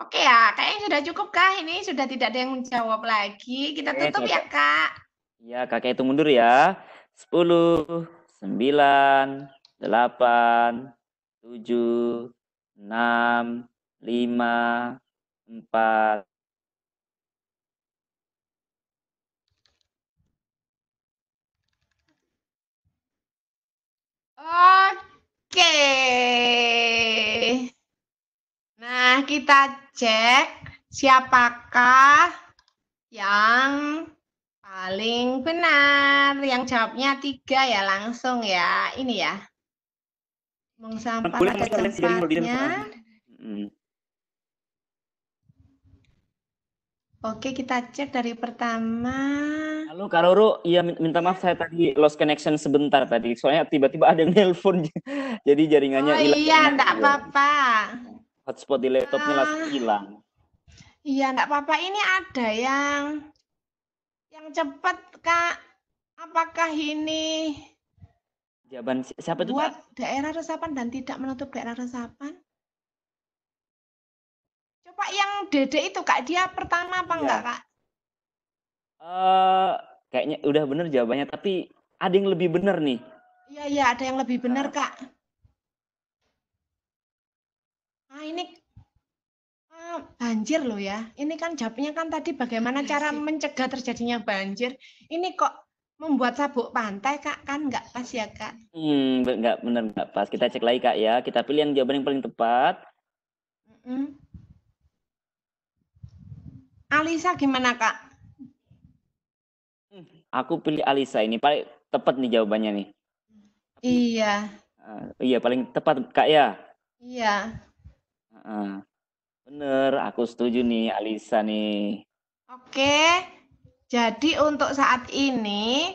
Speaker 2: Oke ya, kayaknya sudah cukup kah? Ini sudah tidak ada yang menjawab lagi. Kita tutup ya, Kak.
Speaker 1: Iya, Kakak itu mundur ya. 10, 9, 8, 7, enam, lima, empat.
Speaker 4: Oke. Nah, kita cek
Speaker 2: siapakah yang paling benar. Yang jawabnya tiga ya langsung ya. Ini ya. Buang sampah pada tempatnya. Kan? Hmm. Oke, kita cek dari pertama. Halo
Speaker 1: Kak Roro, iya minta maaf saya tadi lost connection sebentar tadi. Soalnya tiba-tiba ada yang *laughs* nelpon. Jadi jaringannya oh, hilang. iya, enggak apa-apa. Hotspot di laptopnya uh, ah. langsung hilang.
Speaker 2: Iya, enggak apa-apa. Ini ada yang yang cepat, Kak. Apakah ini
Speaker 1: Jawaban si siapa itu? Buat
Speaker 2: Pak? daerah resapan dan tidak menutup daerah resapan. Coba yang Dede itu Kak, dia pertama apa ya. enggak Kak?
Speaker 1: Uh, kayaknya udah bener jawabannya, tapi ada yang lebih bener nih.
Speaker 2: Iya, iya, ada yang lebih bener nah. Kak. Nah ini ah, banjir loh ya. Ini kan jawabnya kan tadi bagaimana iya cara mencegah terjadinya banjir. Ini kok membuat sabuk pantai kak kan nggak pas ya kak?
Speaker 1: Hmm nggak benar nggak pas. Kita cek lagi kak ya. Kita pilih yang jawaban yang paling tepat.
Speaker 2: Mm Alisa gimana kak?
Speaker 1: Hmm, aku pilih Alisa ini paling tepat nih jawabannya nih.
Speaker 2: Iya.
Speaker 1: Uh, iya paling tepat kak ya. Iya. Uh, bener, aku setuju nih Alisa nih.
Speaker 2: Oke. Okay. Jadi untuk saat ini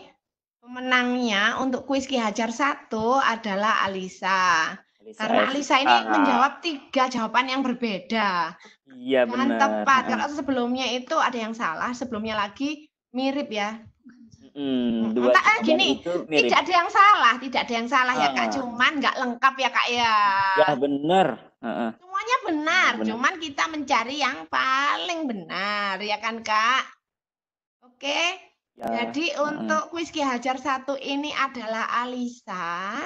Speaker 2: pemenangnya untuk kuis Ki Hajar 1 adalah Alisa. Alisa Karena Alisa ini ah. menjawab tiga jawaban yang berbeda.
Speaker 1: Iya Dan tepat. Kalau
Speaker 2: sebelumnya itu ada yang salah, sebelumnya lagi mirip ya.
Speaker 1: Hmm, Entah, eh, gini, tidak ada
Speaker 2: yang salah, tidak ada yang salah ah. ya kak. Cuman nggak lengkap ya kak ya. Ya
Speaker 1: benar. Ah.
Speaker 2: Semuanya benar, benar, cuman kita mencari yang paling benar ya kan kak. Oke. Ya. Jadi untuk kuis Ki Hajar satu ini adalah Alisa.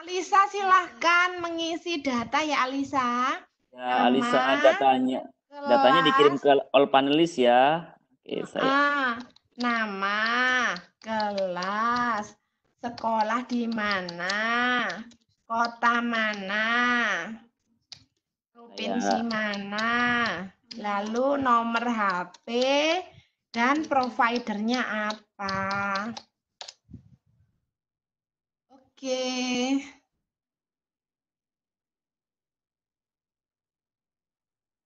Speaker 2: Alisa silahkan mengisi data ya Alisa.
Speaker 1: Ya Alisa ada tanya. Datanya dikirim ke all panelis ya. Oke, saya. Ah,
Speaker 2: nama, kelas, sekolah di mana, kota mana, provinsi ya. mana lalu nomor HP dan providernya apa. Oke.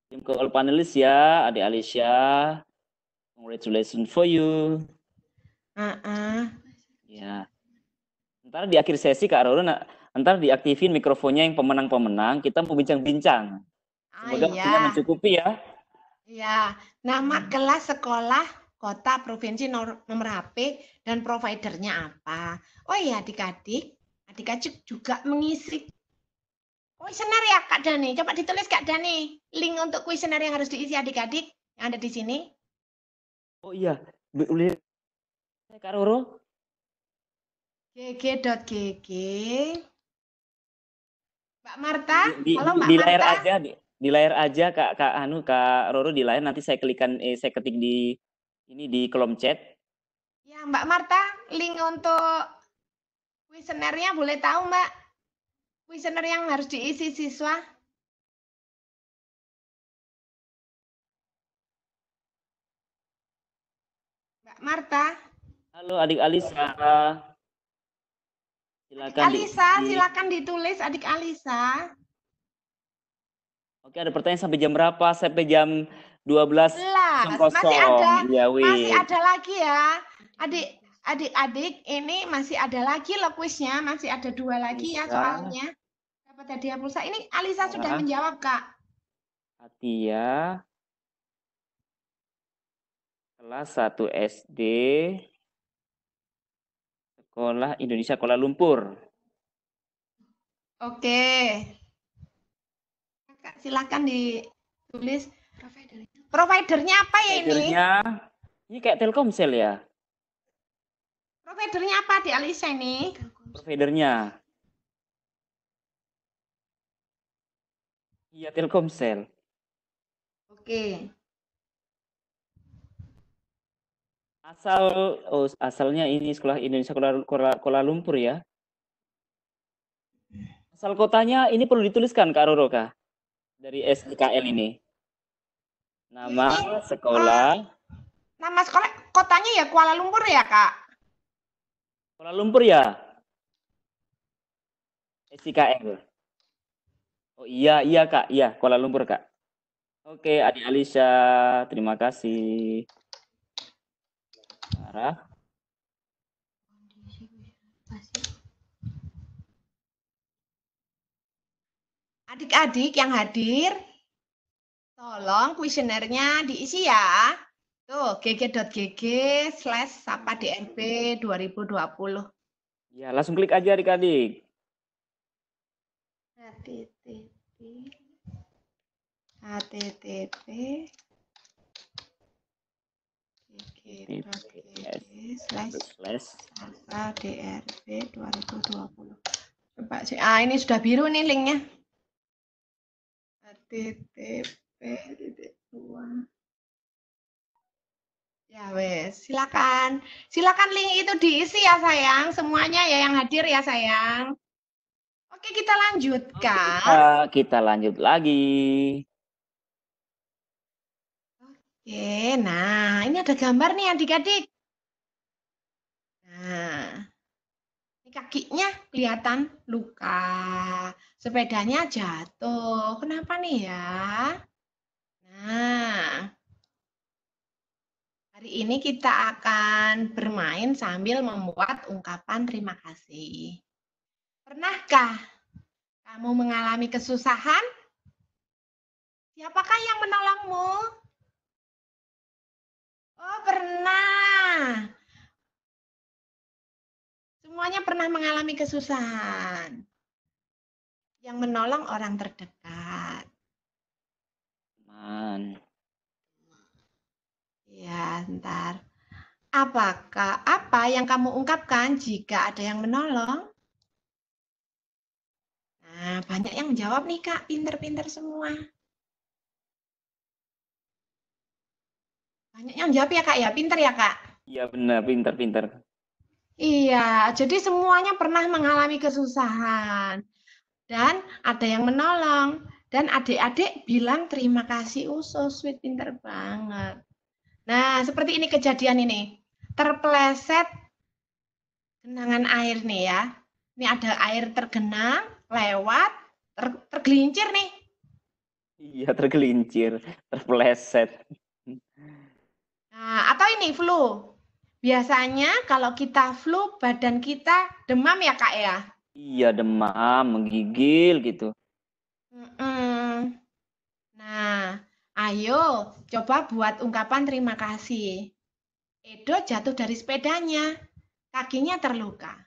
Speaker 1: Tim ke all panelis ya, Adik Alicia. Congratulations for you.
Speaker 2: Uh -uh.
Speaker 1: Ya. Ntar di akhir sesi Kak Roro, ntar diaktifin mikrofonnya yang pemenang-pemenang, kita mau bincang-bincang. Ah, Semoga ah, iya. mencukupi ya.
Speaker 2: Ya, nama hmm. kelas sekolah kota, provinsi, nomor HP, dan providernya apa. Oh iya adik-adik, adik-adik juga mengisi senar ya Kak Dani. Coba ditulis Kak Dani, link untuk kuis senar yang harus diisi adik-adik yang ada di sini.
Speaker 1: Oh iya, boleh
Speaker 4: Kak Roro? gg.gg
Speaker 2: Mbak Marta, kalau Mbak Marta. Di layar
Speaker 1: aja, di, di layar aja kak kak Anu kak Roro di layar nanti saya klikkan eh, saya ketik di ini di kolom chat.
Speaker 2: Ya Mbak Marta, link untuk kuesionernya
Speaker 4: boleh tahu Mbak? Kuesioner yang harus diisi siswa?
Speaker 1: Mbak Marta. Halo adik Alisa. Silakan Alisa, di... silakan
Speaker 2: ditulis adik Alisa.
Speaker 1: Oke, ada pertanyaan sampai jam berapa? Sampai jam Lah, Masih ada, ya, masih ada
Speaker 2: lagi ya. Adik, adik-adik ini masih ada lagi loh kuisnya, masih ada dua lagi ya soalnya. Dapat hadiah pulsa. Ini Alisa ya. sudah menjawab, Kak.
Speaker 1: Hati ya. kelas 1 SD Sekolah Indonesia Kuala Lumpur.
Speaker 2: Oke silakan ditulis providernya. Providernya apa ya providernya,
Speaker 1: ini? Ini kayak Telkomsel ya.
Speaker 2: Providernya apa di Alisa ini?
Speaker 1: Providernya. Iya, Telkomsel. Oke. Asal oh, asalnya ini sekolah Indonesia Kuala, Kuala Lumpur ya. Asal kotanya ini perlu dituliskan Kak Roro Kak? dari SDKL ini? Nama sekolah. Nama sekolah
Speaker 2: kotanya ya Kuala Lumpur ya, Kak?
Speaker 1: Kuala Lumpur ya? SDKL. Oh iya, iya Kak. Iya, Kuala Lumpur, Kak. Oke, Adi Alisa terima kasih. Sarah.
Speaker 2: Adik-adik yang hadir, tolong kuesionernya diisi ya. Tuh, gg.gg slash sapa dua 2020.
Speaker 1: Ya, langsung klik aja adik-adik.
Speaker 2: HTTP HTTP slash ribu DRB 2020.
Speaker 4: Coba sih, ah ini sudah biru nih linknya http ya wes
Speaker 2: silakan silakan link itu diisi ya sayang semuanya ya yang hadir ya sayang oke kita lanjutkan oke,
Speaker 1: kita, kita lanjut lagi
Speaker 2: oke nah ini ada gambar nih adik-adik nah kakinya kelihatan luka, sepedanya jatuh. Kenapa nih ya? Nah, hari ini kita akan bermain sambil membuat ungkapan terima kasih.
Speaker 4: Pernahkah kamu mengalami kesusahan? Siapakah yang menolongmu? Oh, pernah semuanya pernah mengalami kesusahan. Yang menolong orang terdekat.
Speaker 2: Man. Ya, ntar. Apakah apa yang kamu ungkapkan jika ada yang menolong? Nah, banyak yang menjawab nih Kak, pinter-pinter semua. Banyak yang jawab ya Kak ya, pinter ya Kak?
Speaker 1: Iya benar, pinter-pinter.
Speaker 2: Iya, jadi semuanya pernah mengalami kesusahan. Dan ada yang menolong. Dan adik-adik bilang terima kasih usus, oh, so sweet, pinter banget. Nah, seperti ini kejadian ini. Terpeleset genangan air nih ya. Ini ada air tergenang, lewat, ter tergelincir nih.
Speaker 1: Iya, tergelincir, terpeleset.
Speaker 2: Nah, atau ini flu Biasanya kalau kita flu, badan kita demam ya kak ya?
Speaker 1: Iya demam, menggigil gitu.
Speaker 2: Mm-mm. Nah, ayo coba buat ungkapan terima kasih. Edo jatuh dari sepedanya, kakinya terluka.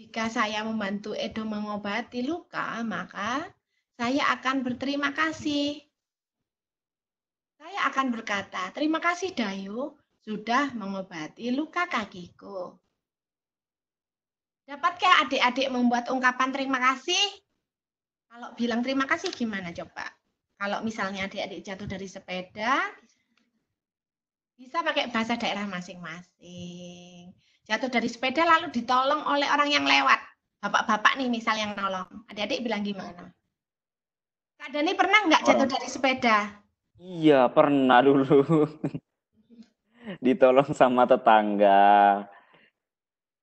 Speaker 2: Jika saya membantu Edo mengobati luka, maka saya akan berterima kasih. Saya akan berkata, terima kasih Dayu sudah mengobati luka kakiku. Dapatkah adik-adik membuat ungkapan terima kasih? Kalau bilang terima kasih gimana coba? Kalau misalnya adik-adik jatuh dari sepeda, bisa pakai bahasa daerah masing-masing. Jatuh dari sepeda lalu ditolong oleh orang yang lewat. Bapak-bapak nih misal yang nolong. Adik-adik bilang gimana? Kak Dani pernah nggak jatuh dari sepeda?
Speaker 1: Iya, pernah dulu. *laughs* ditolong sama tetangga.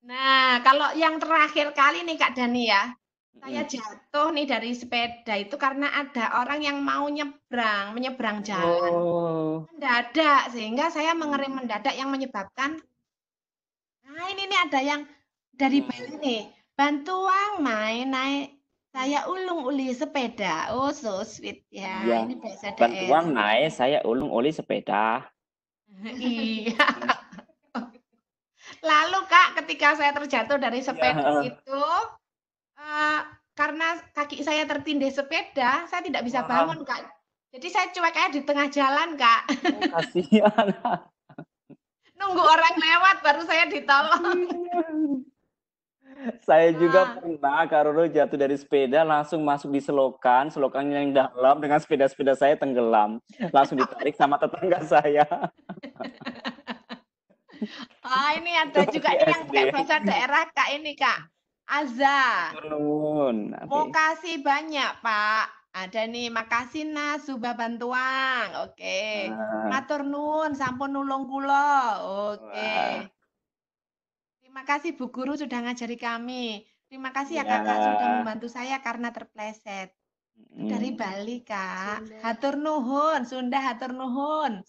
Speaker 2: Nah, kalau yang terakhir kali nih Kak Dani ya, saya jatuh nih dari sepeda itu karena ada orang yang mau nyebrang, menyebrang jalan. Oh. Mendadak, sehingga saya mengerem mendadak yang menyebabkan, nah ini nih ada yang dari mm. Bali nih, bantuan main naik saya ulung uli sepeda. Oh, so sweet ya. ya. Ini bahasa daerah. Bantuan naik
Speaker 1: saya ulung uli sepeda.
Speaker 2: *laughs* Iya. Lalu Kak, ketika saya terjatuh dari iya. sepeda ya. itu, uh, karena kaki saya tertindih sepeda, saya tidak bisa bangun Kak. Jadi saya cuek aja di tengah jalan Kak.
Speaker 1: Oh, kasihan. *laughs*
Speaker 2: Nunggu orang lewat baru saya ditolong. Iya.
Speaker 1: *laughs* Saya juga ah. pernah karena jatuh dari sepeda langsung masuk di selokan, selokannya yang dalam dengan sepeda-sepeda saya tenggelam. Langsung ditarik sama tetangga *laughs* saya. *laughs*
Speaker 2: Ah, ini ada juga ini yang bukan bahasa daerah Kak ini, Kak. Azza.
Speaker 1: Mau oh,
Speaker 2: kasih banyak, Pak. Ada nih, makasih Nas, subah bantuan. Oke. Okay. Ah. Matur nun, sampun nulung kulo Oke. Okay. Terima kasih Bu Guru sudah ngajari kami. Terima kasih ya, ya Kakak sudah membantu saya karena terpleset. Dari Bali, Kak. Sunda. Hatur nuhun, Sunda hatur nuhun.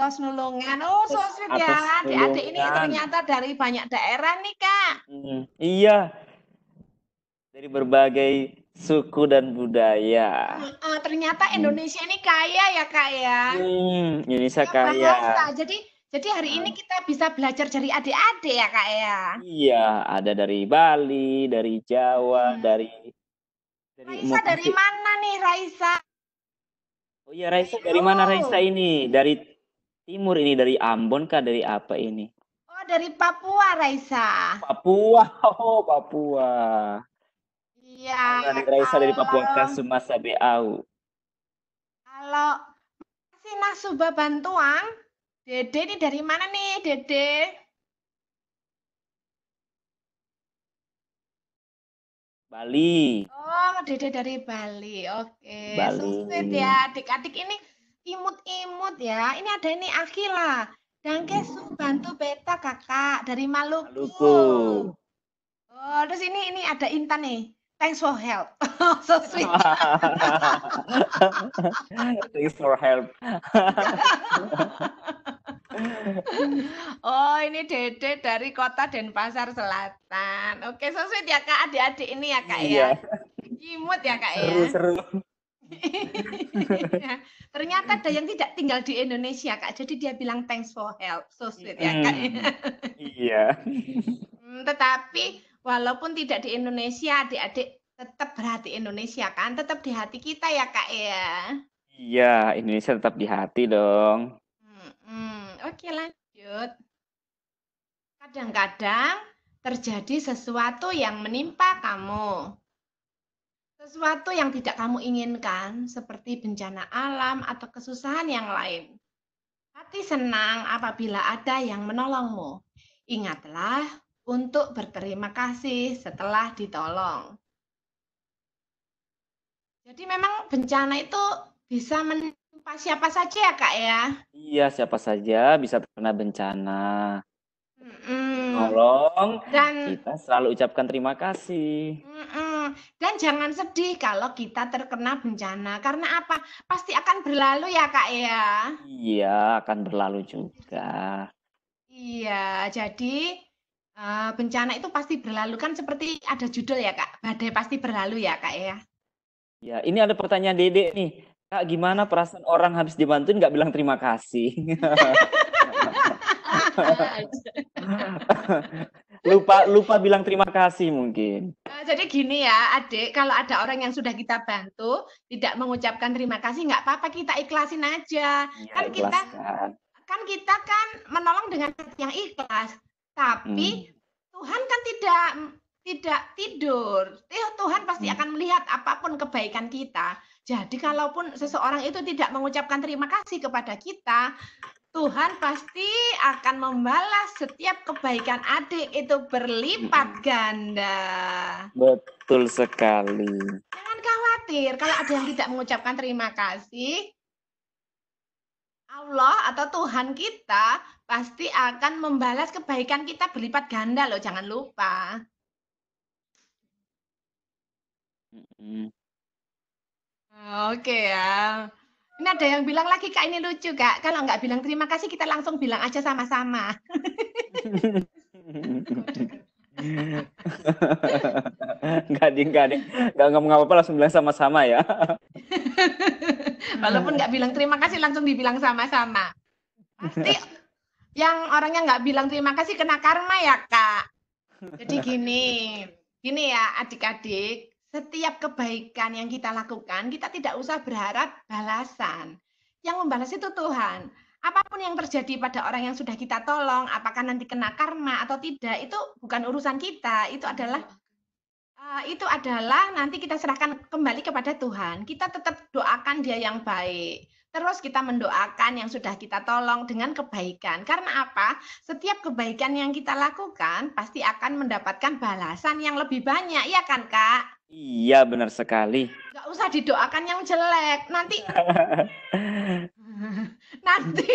Speaker 2: Tos nulungan. Oh, so sweet ya. Adik-adik ini ternyata dari banyak daerah nih, Kak.
Speaker 1: Hmm. Iya. Dari berbagai suku dan budaya.
Speaker 2: ternyata mm. Indonesia hmm. ini kaya ya, Kak ya.
Speaker 1: Hmm, Indonesia ya, kaya. Bahasa.
Speaker 2: Jadi jadi hari ini nah. kita bisa belajar dari adik-adik ya kak ya.
Speaker 1: Iya, ada dari Bali, dari Jawa, hmm. dari. dari Raisa Mungkin. dari
Speaker 2: mana nih Raisa?
Speaker 1: Oh iya Raisa dari mana Raisa ini? Dari timur ini, dari Ambon kah, dari apa ini?
Speaker 2: Oh dari Papua Raisa.
Speaker 1: Papua, *laughs* oh Papua.
Speaker 2: Iya. Dari Raisa kalau... dari Papua Kasumasa
Speaker 1: Beau.
Speaker 2: Kalau masih nasuba bantuan, Dede ini dari mana nih, Dede?
Speaker 1: Bali.
Speaker 2: Oh, Dede dari Bali. Oke, Bali. sukses ya adik-adik ini imut-imut ya. Ini ada ini Akila. Kesu bantu beta kakak dari Maluku. Maluku. Oh, terus ini ini ada Intan nih. Thanks for help. *laughs* so sweet.
Speaker 1: *laughs* Thanks for help. *laughs*
Speaker 2: oh, ini Dede dari kota Denpasar Selatan. Oke, so sweet ya Kak, adik-adik ini ya Kak ya? iya. ya. Imut ya Kak seru, ya. Seru,
Speaker 3: *laughs*
Speaker 2: ya, Ternyata ada yang tidak tinggal di Indonesia Kak, jadi dia bilang thanks for help. So sweet
Speaker 3: ya Kak. Ya? Hmm, iya.
Speaker 2: Hmm, tetapi walaupun tidak di Indonesia, adik-adik tetap berhati Indonesia kan, tetap di hati kita ya Kak ya.
Speaker 1: Iya, Indonesia tetap di hati dong.
Speaker 2: hmm. hmm. Oke, lanjut. Kadang-kadang terjadi sesuatu yang menimpa kamu. Sesuatu yang tidak kamu inginkan, seperti bencana alam atau kesusahan yang lain. Hati senang apabila ada yang menolongmu. Ingatlah untuk berterima kasih setelah ditolong. Jadi memang bencana itu bisa men Menimpa siapa saja ya kak ya?
Speaker 1: Iya siapa saja bisa terkena bencana.
Speaker 2: Mm-mm.
Speaker 1: Tolong Dan, kita selalu ucapkan terima kasih.
Speaker 2: Mm-mm. Dan jangan sedih kalau kita terkena bencana karena apa? Pasti akan berlalu ya kak ya.
Speaker 1: Iya akan berlalu juga.
Speaker 2: Iya jadi uh, bencana itu pasti berlalu kan seperti ada judul ya kak. Badai pasti berlalu ya kak ya.
Speaker 1: Ya, ini ada pertanyaan Dede nih. Kak, gimana perasaan orang habis dibantuin nggak bilang terima kasih? *laughs* lupa lupa bilang terima kasih mungkin.
Speaker 2: Eh, jadi gini ya, adik, kalau ada orang yang sudah kita bantu tidak mengucapkan terima kasih, nggak apa-apa kita ikhlasin aja. Ya, kan kita kan kita kan menolong dengan yang ikhlas, tapi hmm. Tuhan kan tidak tidak tidur. Tuhan pasti hmm. akan melihat apapun kebaikan kita. Jadi kalaupun seseorang itu tidak mengucapkan terima kasih kepada kita, Tuhan pasti akan membalas setiap kebaikan adik itu berlipat ganda.
Speaker 1: Betul sekali. Jangan
Speaker 2: khawatir kalau ada yang tidak mengucapkan terima kasih, Allah atau Tuhan kita pasti akan membalas kebaikan kita berlipat ganda loh, jangan lupa. Mm -hmm. Ah, oke ya. Ini ada yang bilang lagi kak ini lucu kak. Kalau nggak bilang terima kasih kita langsung bilang aja sama-sama.
Speaker 1: Enggak *laughs* ding, enggak ding. Enggak ngomong apa-apa langsung bilang sama-sama ya.
Speaker 2: *laughs* Walaupun nggak bilang terima kasih langsung dibilang sama-sama. Pasti yang orangnya nggak bilang terima kasih kena karma ya kak. Jadi gini, gini ya adik-adik setiap kebaikan yang kita lakukan, kita tidak usah berharap balasan. Yang membalas itu Tuhan. Apapun yang terjadi pada orang yang sudah kita tolong, apakah nanti kena karma atau tidak, itu bukan urusan kita. Itu adalah ah, itu adalah nanti kita serahkan kembali kepada Tuhan. Kita tetap doakan dia yang baik. Terus kita mendoakan yang sudah kita tolong dengan kebaikan. Karena apa? Setiap kebaikan yang kita lakukan pasti akan mendapatkan balasan yang lebih banyak, ya kan, Kak?
Speaker 1: Iya, benar sekali.
Speaker 2: Gak usah didoakan yang jelek. Nanti *laughs* nanti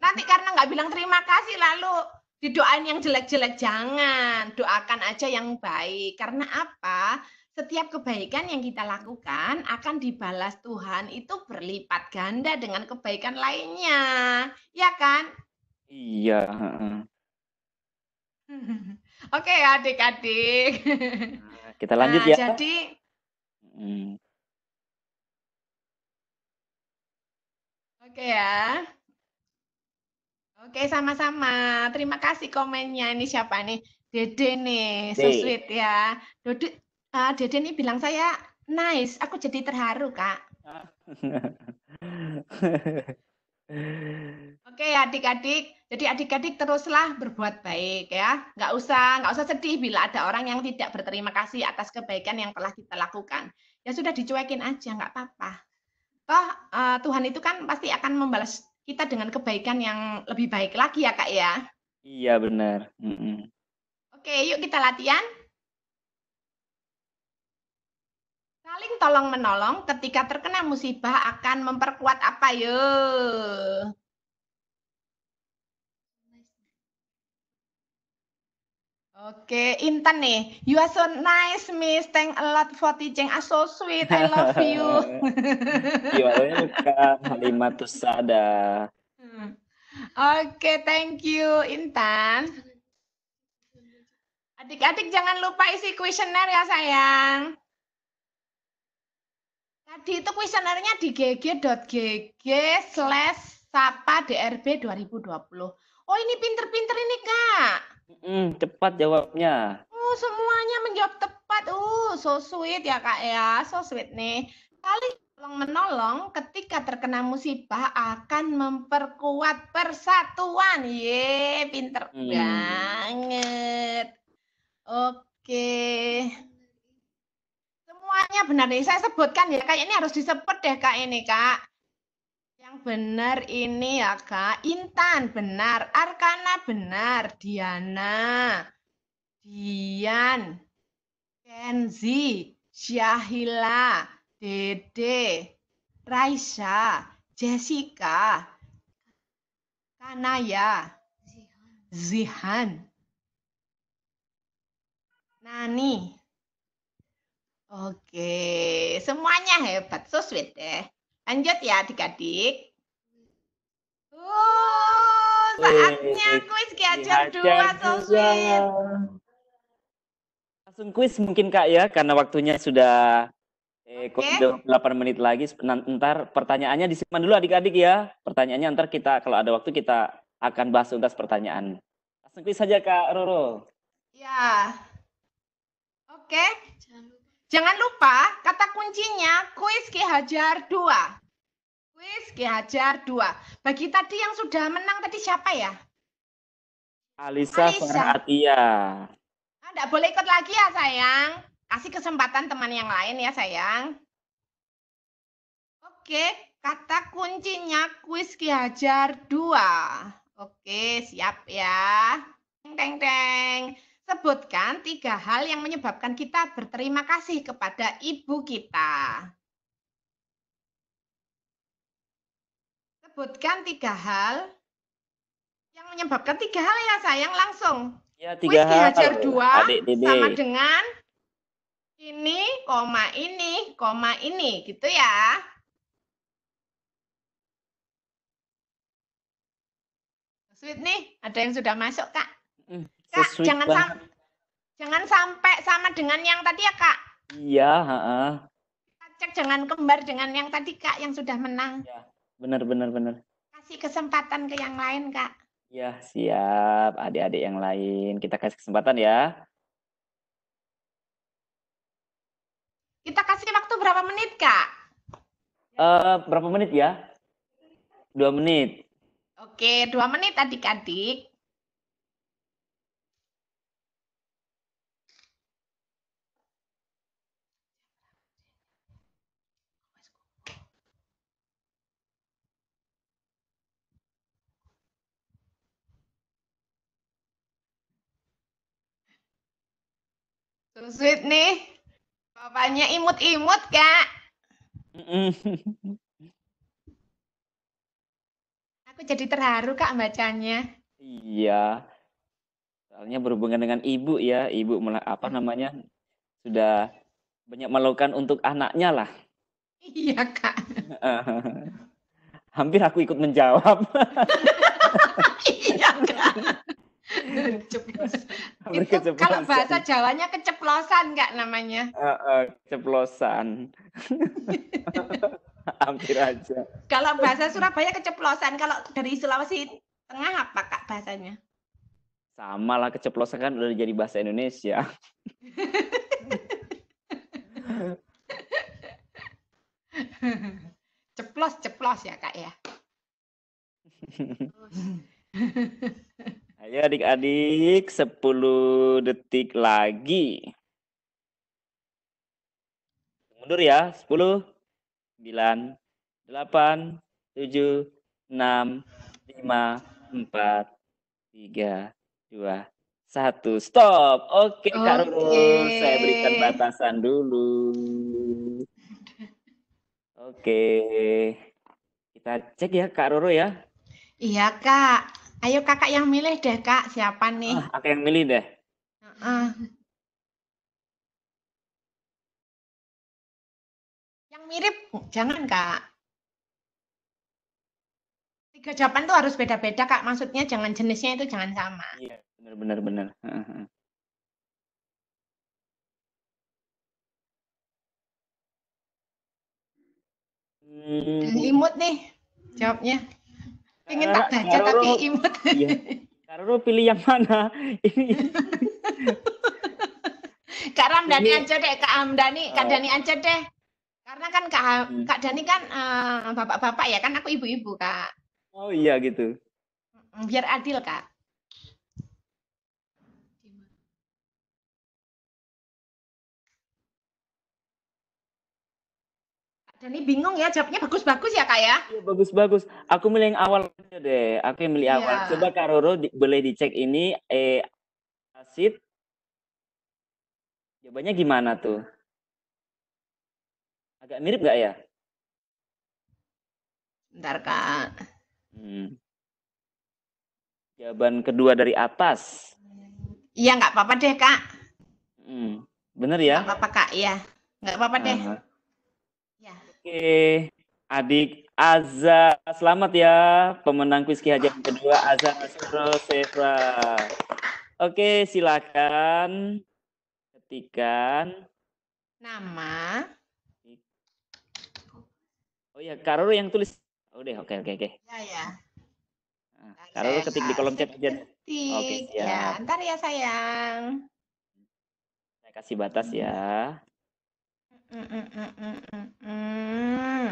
Speaker 2: nanti karena nggak bilang terima kasih lalu didoain yang jelek-jelek jangan. Doakan aja yang baik. Karena apa? Setiap kebaikan yang kita lakukan akan dibalas Tuhan itu berlipat ganda dengan kebaikan lainnya. Ya kan?
Speaker 1: Iya.
Speaker 4: *laughs* Oke adik-adik. Nah. Kita nah, lanjut Nah, ya. jadi
Speaker 1: Hmm.
Speaker 2: oke ya. Oke, sama-sama. Terima kasih komennya. Ini siapa nih? Dede nih, so sweet ya. Dede, ah, Dede nih bilang saya nice. Aku jadi terharu, Kak.
Speaker 3: Ah. *laughs*
Speaker 2: Oke adik-adik, jadi adik-adik teruslah berbuat baik ya. Nggak usah nggak usah sedih bila ada orang yang tidak berterima kasih atas kebaikan yang telah kita lakukan. Ya sudah dicuekin aja, nggak apa-apa. Toh uh, Tuhan itu kan pasti akan membalas kita dengan kebaikan yang lebih baik lagi ya kak ya.
Speaker 1: Iya benar. Mm -mm.
Speaker 2: Oke, yuk kita latihan. Saling tolong menolong ketika terkena musibah akan memperkuat apa yuk? Oke, okay, Intan nih. You are so nice, miss. Thank a lot for teaching. I'm so sweet. I love you.
Speaker 1: Gimana *laughs* iya, bukan Lima Tusada. Hmm.
Speaker 2: Oke, thank you, Intan. Adik-adik jangan lupa isi kuesioner ya, sayang. Tadi itu kuesionernya di gg.gg slash sapa drb 2020. Oh, ini pinter-pinter ini, Kak.
Speaker 1: Mm, cepat jawabnya.
Speaker 2: Oh, semuanya menjawab tepat. Uh, so sweet ya, Kak ya. So sweet nih. Saling menolong ketika terkena musibah akan memperkuat persatuan. Ye, pinter hmm. banget. Oke. Semuanya benar nih. Saya sebutkan ya, kak ini harus disebut deh Kak ini, Kak benar ini ya Kak. Intan benar, Arkana benar, Diana, Dian, Kenzi, Syahila, Dede, Raisa, Jessica, Kanaya, Zihan, Nani. Oke, semuanya hebat, so sweet deh. Lanjut ya adik-adik. Uh, saatnya kuis kehajar dua,
Speaker 1: Sofit. Langsung kuis mungkin Kak ya, karena waktunya sudah eh, okay. 8 menit lagi. Ntar pertanyaannya disimpan dulu adik-adik ya. Pertanyaannya ntar kita kalau ada waktu kita akan bahas untas pertanyaan. Langsung kuis saja Kak Roro. Ya. Oke. Okay.
Speaker 2: Jangan lupa kata kuncinya kuis Ki Hajar 2. Quiz Ki Hajar 2. Bagi tadi yang sudah menang tadi siapa ya?
Speaker 1: Alisa, Alisa. Faratia.
Speaker 2: Ah, boleh ikut lagi ya, sayang. Kasih kesempatan teman yang lain ya, sayang. Oke, kata kuncinya kuis Ki Hajar 2. Oke, siap ya. Teng teng teng. Sebutkan tiga hal yang menyebabkan kita berterima kasih kepada ibu kita. sebutkan tiga hal yang menyebabkan tiga hal ya sayang langsung. Ya,
Speaker 1: tiga hal. dua adik, adik. sama
Speaker 2: dengan ini, koma ini, koma ini, gitu ya. Sweet nih, ada yang sudah masuk kak.
Speaker 1: Mm, kak, jangan sam
Speaker 2: jangan sampai sama dengan yang tadi ya kak.
Speaker 1: Iya. Yeah, uh -uh.
Speaker 2: cek jangan kembar dengan yang tadi kak yang sudah menang.
Speaker 1: Yeah. Benar, benar, benar.
Speaker 2: Kasih kesempatan ke yang lain, Kak.
Speaker 1: Ya, siap. Adik-adik yang lain, kita kasih kesempatan ya.
Speaker 2: Kita kasih waktu berapa menit, Kak?
Speaker 1: Uh, berapa menit ya? Dua menit.
Speaker 2: Oke, dua menit adik-adik.
Speaker 4: Tuh sweet nih.
Speaker 2: Bapaknya imut-imut, Kak. Aku jadi terharu, Kak, bacanya.
Speaker 1: Iya. Soalnya berhubungan dengan ibu ya. Ibu apa namanya? Sudah banyak melakukan untuk anaknya lah.
Speaker 4: Iya, Kak.
Speaker 1: *laughs* Hampir aku ikut menjawab. *laughs* iya, Kak. *laughs* itu kalau bahasa
Speaker 2: Jawanya keceplosan nggak namanya?
Speaker 1: Uh, uh, keceplosan. *laughs* Hampir aja.
Speaker 2: Kalau bahasa Surabaya keceplosan, kalau dari Sulawesi Tengah apa kak bahasanya?
Speaker 1: Sama lah keceplosan kan udah jadi bahasa Indonesia. *laughs*
Speaker 2: ceplos ceplos ya kak ya.
Speaker 1: Ayo adik-adik, 10 detik lagi. Mundur ya, 10, 9, 8, 7, 6, 5, 4, 3, 2, 1. Stop. Oke, okay, Kak okay. saya berikan batasan dulu. Oke. Okay. Kita cek ya Kak Roro ya.
Speaker 2: Iya, Kak. Ayo kakak yang milih deh kak, siapa nih?
Speaker 1: Ah, aku yang milih deh.
Speaker 2: Uh-uh.
Speaker 4: Yang mirip jangan kak. Tiga jawaban tuh harus beda-beda kak. Maksudnya jangan jenisnya itu jangan sama.
Speaker 1: Iya, benar-benar benar. benar, -huh. Hmm. Limut nih jawabnya. Ingin tak baca tapi imut. *laughs* Iya. karo pilih yang mana? *laughs* Ini. *laughs* Kak Ramdhani aja
Speaker 2: deh, Kak Ramdhani, Kak oh. Dani aja deh. Karena kan Kak, hmm. Kak Dani kan eh, bapak-bapak uh,
Speaker 4: bapak -bapak ya, kan aku ibu-ibu, Kak.
Speaker 1: Oh iya gitu.
Speaker 4: Biar adil, Kak.
Speaker 1: Dan ini bingung ya, jawabnya bagus-bagus ya kak ya? Iya bagus-bagus. Aku milih yang awal deh. Aku yang milih yeah. awal. Coba Kak Roro di, boleh dicek ini eh asid. Jawabannya gimana tuh? Agak mirip gak ya? Bentar kak. Hmm. Jawaban kedua dari atas.
Speaker 2: Iya nggak apa-apa deh kak.
Speaker 1: Hmm. Bener ya?
Speaker 2: Nggak apa-apa kak, ya. Nggak apa-apa deh. Uh -huh.
Speaker 1: Oke, adik Azza, selamat ya pemenang kuis Ki Hajar kedua Azza Nasro Sefra. Oke, silakan ketikan nama. Oh ya, Karoro yang tulis. Oh deh, oke oke oke. Ya ya. Nah, Karoro ketik di kolom chat aja.
Speaker 2: Oke, siap. ya. Ntar ya sayang.
Speaker 1: Saya kasih batas ya.
Speaker 2: Mm, mm, mm,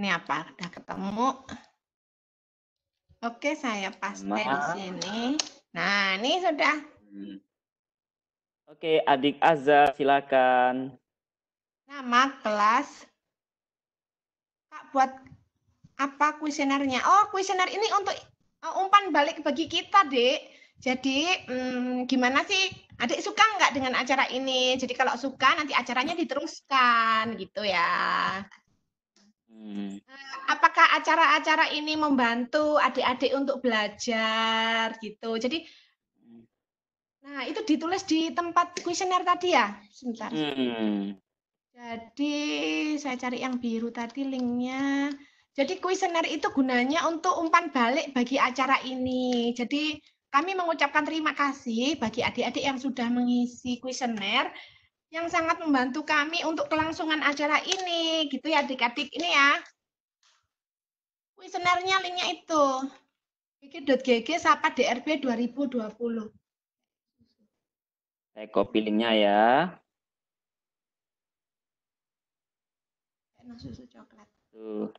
Speaker 2: ini apa?
Speaker 1: Udah ketemu?
Speaker 2: Oke, saya paste di sini. Nah, ini sudah.
Speaker 1: Hmm. Oke, adik Azhar, silakan.
Speaker 2: Nama kelas. Kak, buat apa kuesionernya? Oh, kuesioner ini untuk eh, umpan balik bagi kita, Dek. Jadi hmm, gimana sih adik suka nggak dengan acara ini? Jadi kalau suka nanti acaranya diteruskan gitu ya. Hmm. Eh, apakah acara-acara ini membantu adik-adik untuk belajar gitu? Jadi, hmm. nah itu ditulis di tempat kuesioner tadi ya, sebentar.
Speaker 3: Hmm.
Speaker 2: Jadi saya cari yang biru tadi linknya. Jadi kuesioner itu gunanya untuk umpan balik bagi acara ini. Jadi kami mengucapkan terima kasih bagi adik-adik yang sudah mengisi kuesioner yang sangat membantu kami untuk kelangsungan acara ini, gitu ya adik-adik ini ya. Kuesionernya linknya itu gg.gg sapa DRB 2020.
Speaker 1: Saya copy linknya ya.
Speaker 2: Nah, susu coklat.
Speaker 1: Tuh.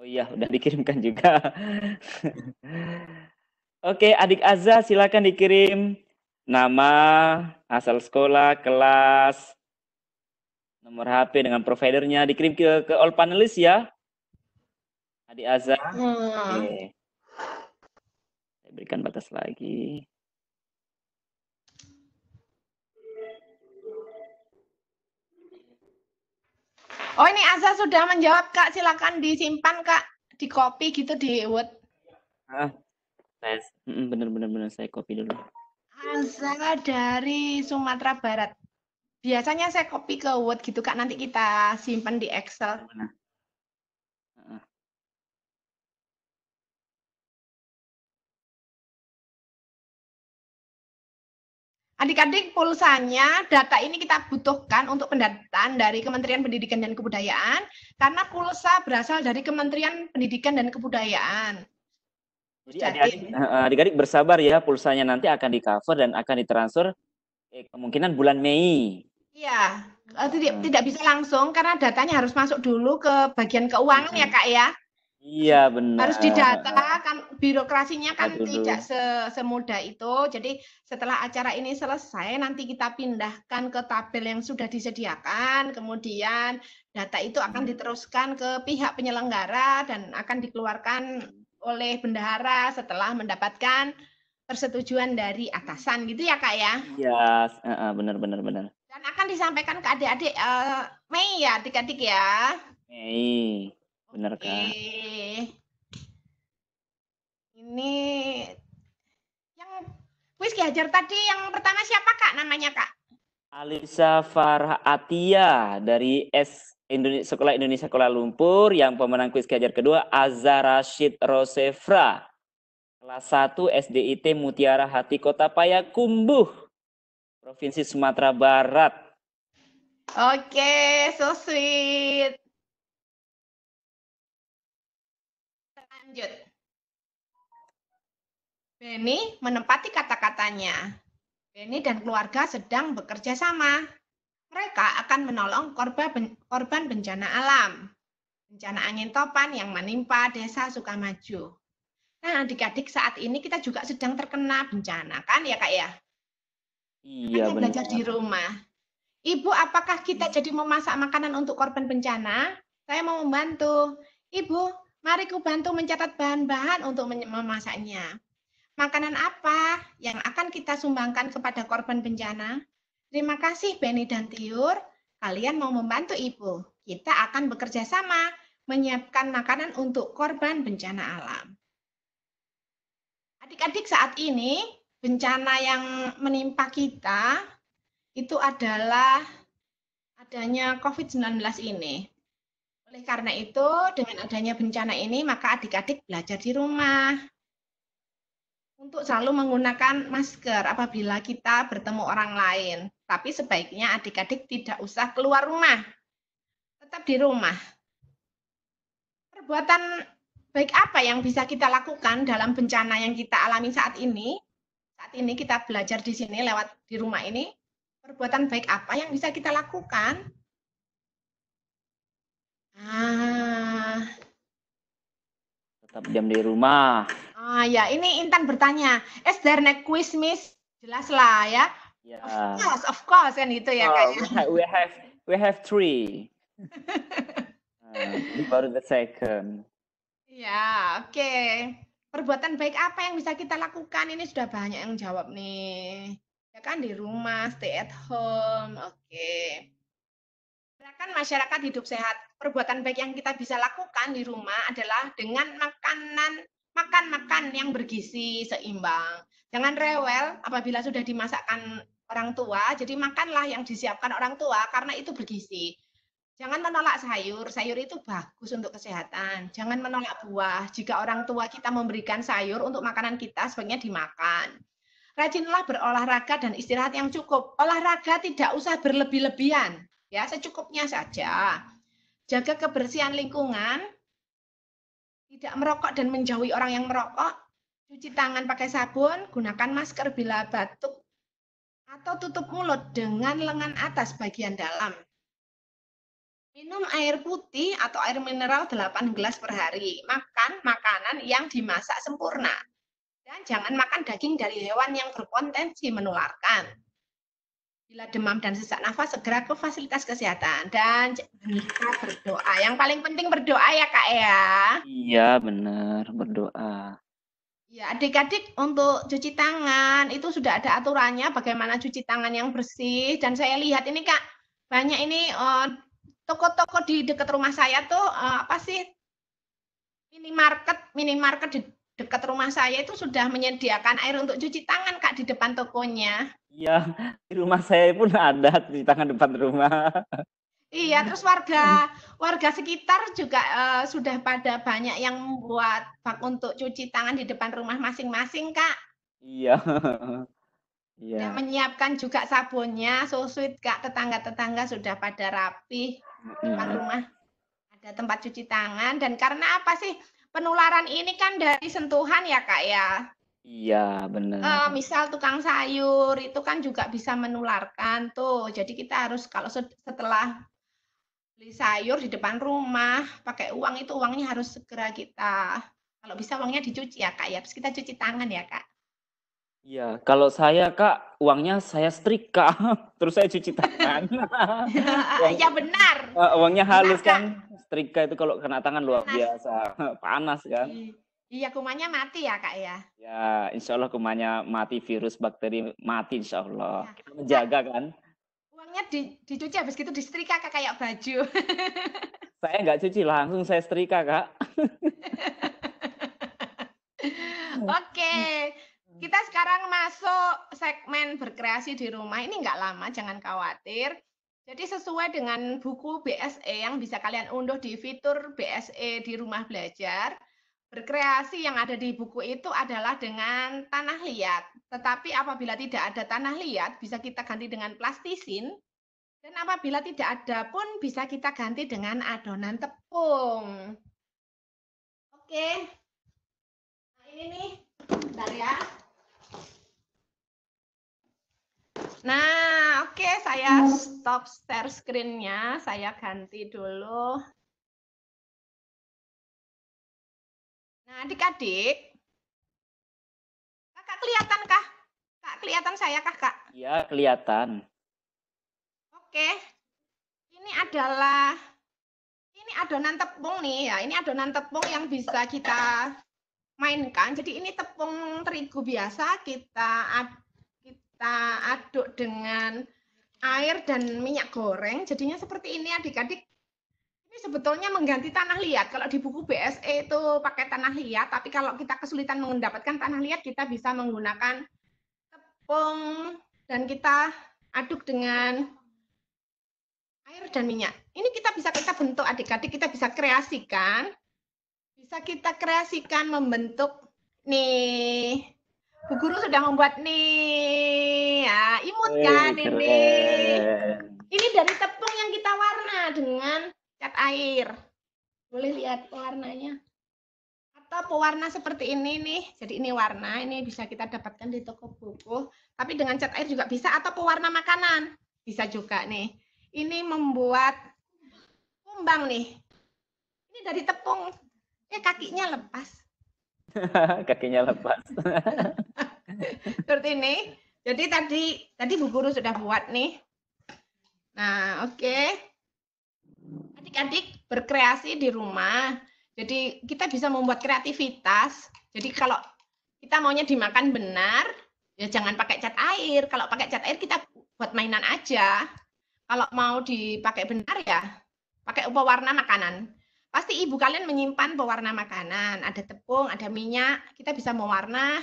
Speaker 1: Oh iya, udah dikirimkan juga. *laughs* Oke, adik Azza silakan dikirim nama, asal sekolah, kelas, nomor HP dengan providernya dikirim ke, ke all panelis ya. Adik Azza.
Speaker 3: Hmm. Oke.
Speaker 1: Saya berikan batas lagi.
Speaker 2: Oh ini Asa sudah menjawab kak, silakan disimpan kak, di copy gitu di Word.
Speaker 1: Ah, bener-bener bener saya copy dulu.
Speaker 2: Asa dari Sumatera Barat. Biasanya saya copy ke Word gitu kak, nanti kita simpan
Speaker 4: di Excel. Bener. Adik-adik pulsanya data ini kita butuhkan untuk pendataan dari Kementerian Pendidikan dan
Speaker 2: Kebudayaan karena pulsa berasal dari Kementerian Pendidikan dan Kebudayaan. Jadi eh, eh, eh,
Speaker 1: adik-adik bersabar ya pulsanya nanti akan di cover dan akan ditransfer eh, kemungkinan bulan Mei.
Speaker 2: Iya, tidak, hmm. tidak bisa langsung karena datanya harus masuk dulu ke bagian keuangan ya hmm. kak ya.
Speaker 1: Iya benar. Harus didata
Speaker 2: kan birokrasinya kan Aduh. tidak semudah itu. Jadi setelah acara ini selesai nanti kita pindahkan ke tabel yang sudah disediakan, kemudian data itu akan diteruskan ke pihak penyelenggara dan akan dikeluarkan oleh bendahara setelah mendapatkan persetujuan dari atasan gitu ya kak ya?
Speaker 1: Iya, uh, benar benar benar.
Speaker 2: Dan akan disampaikan ke adik-adik uh, Mei ya, adik-adik ya.
Speaker 1: Mei. Bener kan?
Speaker 2: Okay. Ini yang kuis diajar tadi yang pertama siapa Kak namanya Kak?
Speaker 1: Alisa Farah Atia dari S Indonesia, Sekolah Indonesia Kuala Lumpur yang pemenang kuis kejar kedua Azza Rashid Rosefra kelas 1 SDIT Mutiara Hati Kota Payakumbuh Provinsi Sumatera Barat.
Speaker 4: Oke, okay, so sweet. Lanjut.
Speaker 2: Benny menempati kata-katanya. Benny dan keluarga sedang bekerja sama. Mereka akan menolong korban, bencana alam. Bencana angin topan yang menimpa desa Sukamaju. Nah, adik-adik saat ini kita juga sedang terkena bencana, kan ya kak ya?
Speaker 3: Iya, Hanya belajar di
Speaker 2: rumah. Ibu, apakah kita iya. jadi memasak makanan untuk korban bencana? Saya mau membantu. Ibu, Mari ku bantu mencatat bahan-bahan untuk memasaknya. Makanan apa yang akan kita sumbangkan kepada korban bencana? Terima kasih Benny dan Tiur. Kalian mau membantu Ibu. Kita akan bekerja sama menyiapkan makanan untuk korban bencana alam. Adik-adik saat ini bencana yang menimpa kita itu adalah adanya COVID-19 ini. Oleh karena itu, dengan adanya bencana ini, maka adik-adik belajar di rumah. Untuk selalu menggunakan masker apabila kita bertemu orang lain. Tapi sebaiknya adik-adik tidak usah keluar rumah. Tetap di rumah. Perbuatan baik apa yang bisa kita lakukan dalam bencana yang kita alami saat ini? Saat ini kita belajar di sini lewat di rumah ini. Perbuatan baik apa yang bisa kita lakukan Ah.
Speaker 1: Tetap diam di rumah.
Speaker 2: Ah ya, ini Intan bertanya, is there next quiz, Miss? Jelas lah ya.
Speaker 1: Yeah. Of course,
Speaker 2: of course kan gitu ya, ya. oh, kayaknya.
Speaker 1: We have we have three. uh, *laughs* baru the second.
Speaker 2: Ya, yeah, oke. Okay. Perbuatan baik apa yang bisa kita lakukan? Ini sudah banyak yang jawab nih. Ya kan di rumah, stay at home. Oke. Okay kan masyarakat hidup sehat. Perbuatan baik yang kita bisa lakukan di rumah adalah dengan makanan makan-makan yang bergizi seimbang. Jangan rewel apabila sudah dimasakkan orang tua, jadi makanlah yang disiapkan orang tua karena itu bergizi. Jangan menolak sayur, sayur itu bagus untuk kesehatan. Jangan menolak buah, jika orang tua kita memberikan sayur untuk makanan kita sebaiknya dimakan. Rajinlah berolahraga dan istirahat yang cukup. Olahraga tidak usah berlebih-lebihan ya secukupnya saja. Jaga kebersihan lingkungan, tidak merokok dan menjauhi orang yang merokok, cuci tangan pakai sabun, gunakan masker bila batuk, atau tutup mulut dengan lengan atas bagian dalam. Minum air putih atau air mineral 8 gelas per hari. Makan makanan yang dimasak sempurna. Dan jangan makan daging dari hewan yang berpotensi menularkan. Bila demam dan sesak nafas, segera ke fasilitas kesehatan dan kita berdoa. Yang paling penting berdoa ya kak ya.
Speaker 1: Iya benar berdoa.
Speaker 2: Ya adik-adik untuk cuci tangan itu sudah ada aturannya bagaimana cuci tangan yang bersih dan saya lihat ini kak banyak ini eh, toko-toko uh, di dekat rumah saya tuh uh, apa sih minimarket minimarket di dekat rumah saya itu sudah menyediakan air untuk cuci tangan kak di depan tokonya.
Speaker 1: Iya, di rumah saya pun ada di tangan depan rumah.
Speaker 2: Iya, terus warga warga sekitar juga uh, sudah pada banyak yang membuat bak untuk cuci tangan di depan rumah masing-masing, Kak.
Speaker 1: Iya. *laughs* Iya. Dan
Speaker 2: menyiapkan juga sabunnya, sweet. Kak, tetangga-tetangga sudah pada rapi di depan rumah. Ada tempat cuci tangan dan karena apa sih? Penularan ini kan dari sentuhan ya, Kak ya.
Speaker 1: Iya, benar. Uh, eh,
Speaker 2: misal tukang sayur itu kan juga bisa menularkan tuh. Jadi kita harus kalau setelah beli sayur di depan rumah pakai uang itu uangnya harus segera kita kalau bisa uangnya dicuci ya kak ya terus kita cuci tangan ya kak
Speaker 1: Iya, kalau saya kak uangnya saya setrika *laughs* terus saya cuci tangan. *laughs* Iya benar. Uh, uangnya halus benar, kan, setrika itu kalau kena tangan luar biasa *laughs* panas kan. Iya.
Speaker 2: Iya, kumannya mati ya, Kak ya?
Speaker 1: Ya, insya Allah kumannya mati, virus, bakteri mati insya Allah. Ya. Kita menjaga kan?
Speaker 2: Uangnya di, dicuci habis gitu disetrika, Kak, kayak baju.
Speaker 1: *laughs* saya nggak cuci, langsung saya setrika, Kak.
Speaker 2: *laughs* Oke, kita sekarang masuk segmen berkreasi di rumah. Ini nggak lama, jangan khawatir. Jadi sesuai dengan buku BSE yang bisa kalian unduh di fitur BSE di rumah belajar, Berkreasi yang ada di buku itu adalah dengan tanah liat. Tetapi apabila tidak ada tanah liat, bisa kita ganti dengan plastisin. Dan apabila tidak ada pun bisa kita ganti dengan adonan tepung.
Speaker 4: Oke. Nah, ini nih. Bentar ya.
Speaker 2: Nah, oke, okay, saya nah. stop share screen-nya. Saya ganti dulu.
Speaker 4: Nah, adik-adik, kakak kelihatan kah? Kak kelihatan saya kah, kak?
Speaker 1: Iya, kelihatan.
Speaker 2: Oke, ini adalah ini adonan tepung nih ya. Ini adonan tepung yang bisa kita mainkan. Jadi ini tepung terigu biasa kita kita aduk dengan air dan minyak goreng. Jadinya seperti ini adik-adik sebetulnya mengganti tanah liat. Kalau di buku BSE itu pakai tanah liat, tapi kalau kita kesulitan mendapatkan tanah liat, kita bisa menggunakan tepung dan kita aduk dengan air dan minyak. Ini kita bisa kita bentuk adik-adik, kita bisa kreasikan. Bisa kita kreasikan membentuk nih Bu Guru sudah membuat nih ya imut kan ini. Ini dari tepung yang kita warna dengan cat air boleh lihat warnanya atau pewarna seperti ini nih jadi ini warna ini bisa kita dapatkan di toko buku tapi dengan cat air juga bisa atau pewarna makanan bisa juga nih ini membuat kumbang nih ini dari tepung ya kakinya lepas
Speaker 1: *laughs* kakinya lepas
Speaker 2: *laughs* seperti ini jadi tadi tadi bu guru sudah buat nih nah oke okay adik-adik berkreasi di rumah. Jadi kita bisa membuat kreativitas. Jadi kalau kita maunya dimakan benar, ya jangan pakai cat air. Kalau pakai cat air kita buat mainan aja. Kalau mau dipakai benar ya pakai pewarna makanan. Pasti ibu kalian menyimpan pewarna makanan, ada tepung, ada minyak, kita bisa mewarna.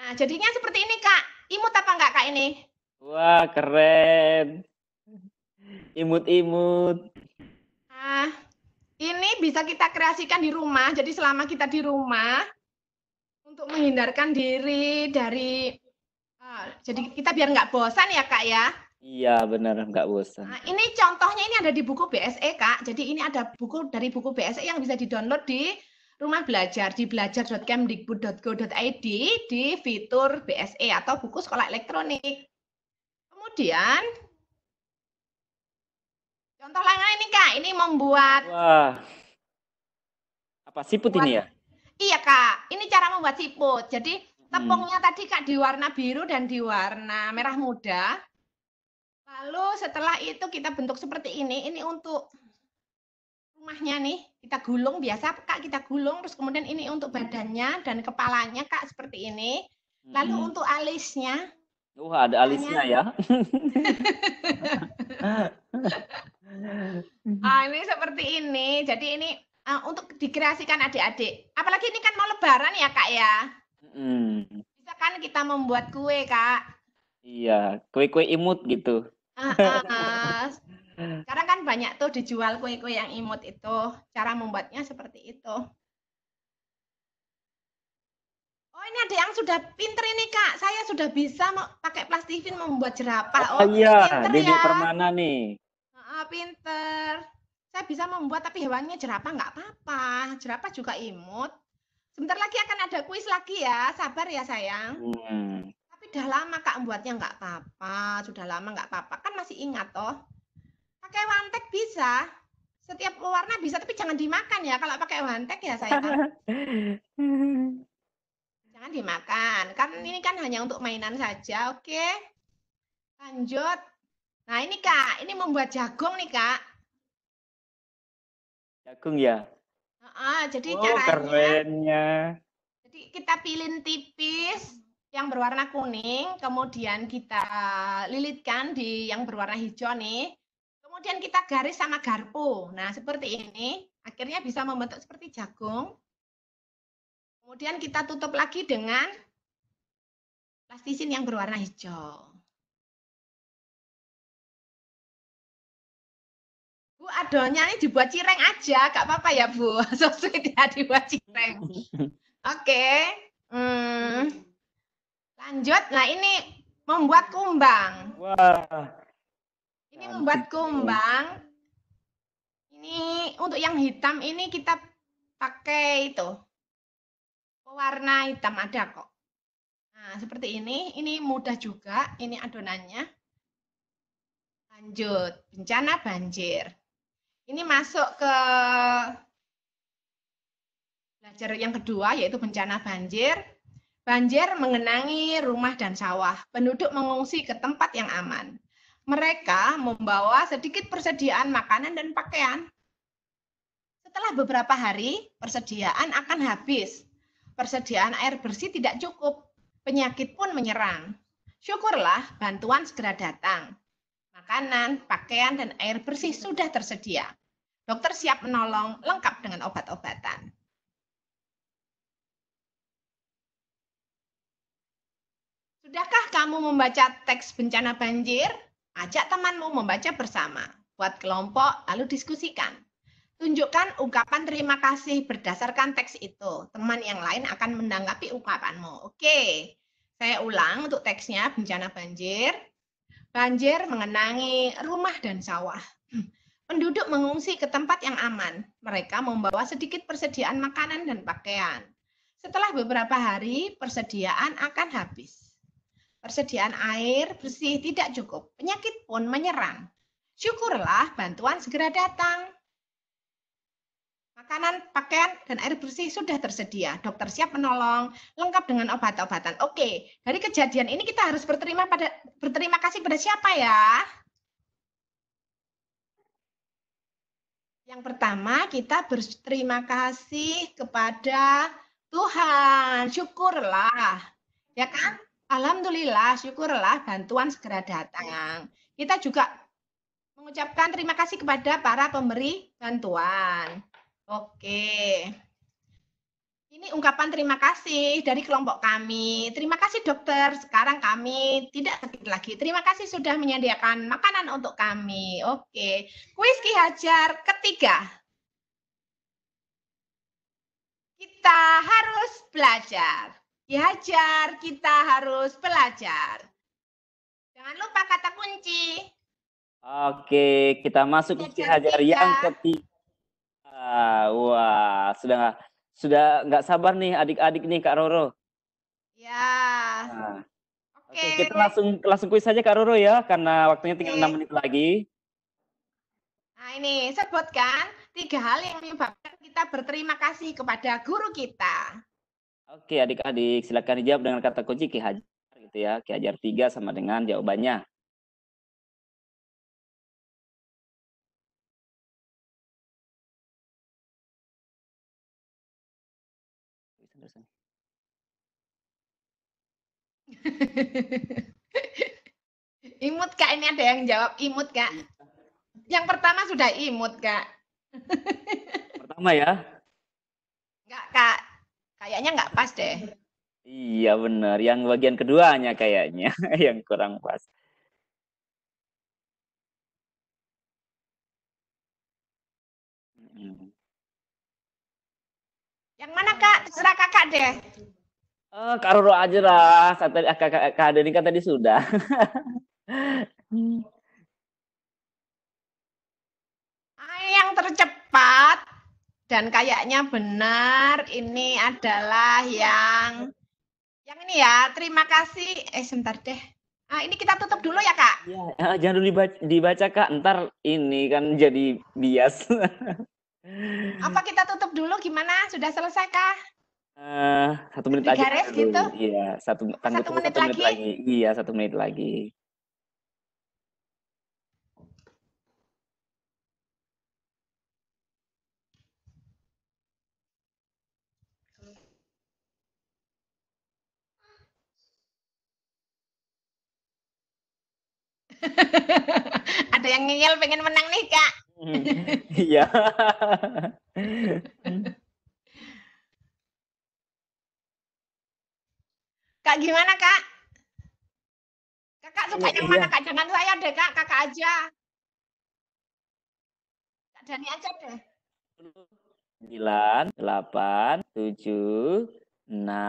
Speaker 2: Nah, jadinya seperti ini, Kak. Imut apa enggak, Kak, ini?
Speaker 1: Wah, keren. Imut-imut.
Speaker 2: Nah, ini bisa kita kreasikan di rumah. Jadi selama kita di rumah, untuk menghindarkan diri dari, uh, jadi kita biar nggak bosan ya kak ya.
Speaker 1: Iya benar nggak bosan. Nah,
Speaker 2: ini contohnya ini ada di buku BSE kak. Jadi ini ada buku dari buku BSE yang bisa didownload di rumah belajar di belajar.kemdikbud.go.id di fitur BSE atau buku sekolah elektronik.
Speaker 1: Kemudian
Speaker 2: Contoh lainnya ini kak, ini membuat.
Speaker 1: Wah. Apa siput membuat, ini ya?
Speaker 2: Iya kak, ini cara membuat siput. Jadi hmm. tepungnya hmm. tadi kak diwarna biru dan diwarna merah muda. Lalu setelah itu kita bentuk seperti ini. Ini untuk rumahnya nih kita gulung biasa kak kita gulung terus kemudian ini untuk badannya dan kepalanya kak seperti ini lalu hmm. untuk alisnya
Speaker 1: Wah, ada alisnya ya. *laughs* Mm-hmm.
Speaker 2: Ah, ini seperti ini. Jadi ini uh, untuk dikreasikan adik-adik. Apalagi ini kan mau lebaran ya, Kak ya? Hmm. Bisa kan kita membuat kue, Kak?
Speaker 1: Iya, kue-kue imut gitu. Uh,
Speaker 2: uh, sekarang kan banyak tuh dijual kue-kue yang imut itu. Cara membuatnya seperti itu. Oh ini ada yang sudah pinter ini kak, saya sudah bisa pakai plastifin membuat jerapah. Oh, oh iya, pinter ya. Permana nih pinter. Saya bisa membuat tapi hewannya jerapah nggak apa-apa. Jerapah juga imut. Sebentar lagi akan ada kuis lagi ya. Sabar ya sayang. Hmm. Tapi udah lama kak membuatnya nggak apa-apa. Sudah lama nggak apa-apa. Kan masih ingat toh. Pakai wantek bisa. Setiap warna bisa tapi jangan dimakan ya. Kalau pakai wantek ya sayang. *laughs* jangan dimakan. Kan ini kan hanya untuk mainan saja. Oke. Lanjut. Nah ini kak, ini membuat jagung nih kak.
Speaker 1: Jagung ya?
Speaker 2: Uh, jadi oh, caranya.
Speaker 1: Kerennya.
Speaker 2: Jadi kita pilih tipis yang berwarna kuning, kemudian kita lilitkan di yang berwarna hijau nih. Kemudian kita garis sama garpu. Nah seperti ini, akhirnya bisa membentuk seperti jagung.
Speaker 4: Kemudian kita tutup lagi dengan plastisin yang berwarna hijau. Bu ini dibuat cireng aja, gak apa-apa ya Bu. So sweet ya dibuat cireng. Oke.
Speaker 2: Okay. Hmm. Lanjut. Nah ini membuat kumbang. Wah. Ini membuat kumbang. Ini untuk yang hitam ini kita pakai itu pewarna hitam ada kok. Nah, seperti ini, ini mudah juga, ini adonannya. Lanjut, bencana banjir. Ini masuk ke belajar yang kedua yaitu bencana banjir. Banjir mengenangi rumah dan sawah. Penduduk mengungsi ke tempat yang aman. Mereka membawa sedikit persediaan makanan dan pakaian. Setelah beberapa hari, persediaan akan habis. Persediaan air bersih tidak cukup. Penyakit pun menyerang. Syukurlah bantuan segera datang makanan, pakaian, dan air bersih sudah tersedia. Dokter siap menolong lengkap dengan obat-obatan. Sudahkah kamu membaca teks bencana banjir? Ajak temanmu membaca bersama. Buat kelompok, lalu diskusikan. Tunjukkan ungkapan terima kasih berdasarkan teks itu. Teman yang lain akan menanggapi ungkapanmu. Oke, saya ulang untuk teksnya bencana banjir. Banjir mengenangi rumah dan sawah. Hmm. Penduduk mengungsi ke tempat yang aman. Mereka membawa sedikit persediaan makanan dan pakaian. Setelah beberapa hari, persediaan akan habis. Persediaan air bersih tidak cukup. Penyakit pun menyerang. Syukurlah bantuan segera datang. Makanan, pakaian, dan air bersih sudah tersedia. Dokter siap menolong, lengkap dengan obat-obatan. Oke, dari kejadian ini kita harus berterima pada berterima kasih pada siapa ya? Yang pertama, kita berterima kasih kepada Tuhan. Syukurlah. Ya kan? Alhamdulillah, syukurlah bantuan segera datang. Kita juga mengucapkan terima kasih kepada para pemberi bantuan. Oke. Ini ungkapan terima kasih dari kelompok kami. Terima kasih dokter, sekarang kami tidak sakit lagi. Terima kasih sudah menyediakan makanan untuk kami. Oke. Kuis Ki Hajar ketiga. Kita harus belajar. Ki Hajar, kita harus belajar. Jangan lupa
Speaker 1: kata kunci. Oke, kita masuk Ki Hajar, Hajar yang ketiga. Ah, wah, sudah nggak sudah nggak sabar nih adik-adik nih Kak Roro.
Speaker 2: Ya. Nah.
Speaker 1: Oke, okay. okay, kita langsung langsung kuis saja Kak Roro ya karena waktunya tinggal okay. menit lagi.
Speaker 2: Nah, ini sebutkan tiga hal yang menyebabkan kita berterima kasih kepada guru kita.
Speaker 1: Oke, adik-adik silakan dijawab dengan kata kunci kehajar gitu ya. kehajar tiga sama dengan jawabannya.
Speaker 2: *laughs* imut kak ini ada yang jawab imut kak. Iya. Yang pertama sudah imut kak.
Speaker 1: *laughs* pertama ya?
Speaker 2: Enggak kak, kayaknya
Speaker 4: enggak pas deh.
Speaker 1: Iya benar, yang bagian keduanya kayaknya *laughs* yang kurang pas. Hmm.
Speaker 4: Yang mana kak? Terserah kakak deh.
Speaker 1: Karo eh, Kak aja lah. Kata Kak, Kak kan tadi sudah.
Speaker 2: yang tercepat dan kayaknya benar ini adalah yang yang ini ya. Terima kasih. Eh sebentar deh. Nah, ini kita tutup dulu ya kak.
Speaker 1: Ya, jangan dulu dibaca, dibaca kak. Ntar ini kan jadi bias. Apa
Speaker 2: kita tutup dulu? Gimana? Sudah selesai kak?
Speaker 1: Uh, satu menit lagi. gitu? Iya, satu, satu, menit, satu menit lagi. Iya, satu menit lagi.
Speaker 2: *laughs* Ada yang ngeyel pengen menang nih, Kak.
Speaker 3: *laughs* Iya. *laughs*
Speaker 4: Kak gimana kak?
Speaker 2: Kakak suka yang mana iya. kak? Jangan saya deh kak, kakak aja. Kak
Speaker 4: Dani aja deh.
Speaker 1: 9, 8, 7, 6, 5, 4, 3, 2, 1.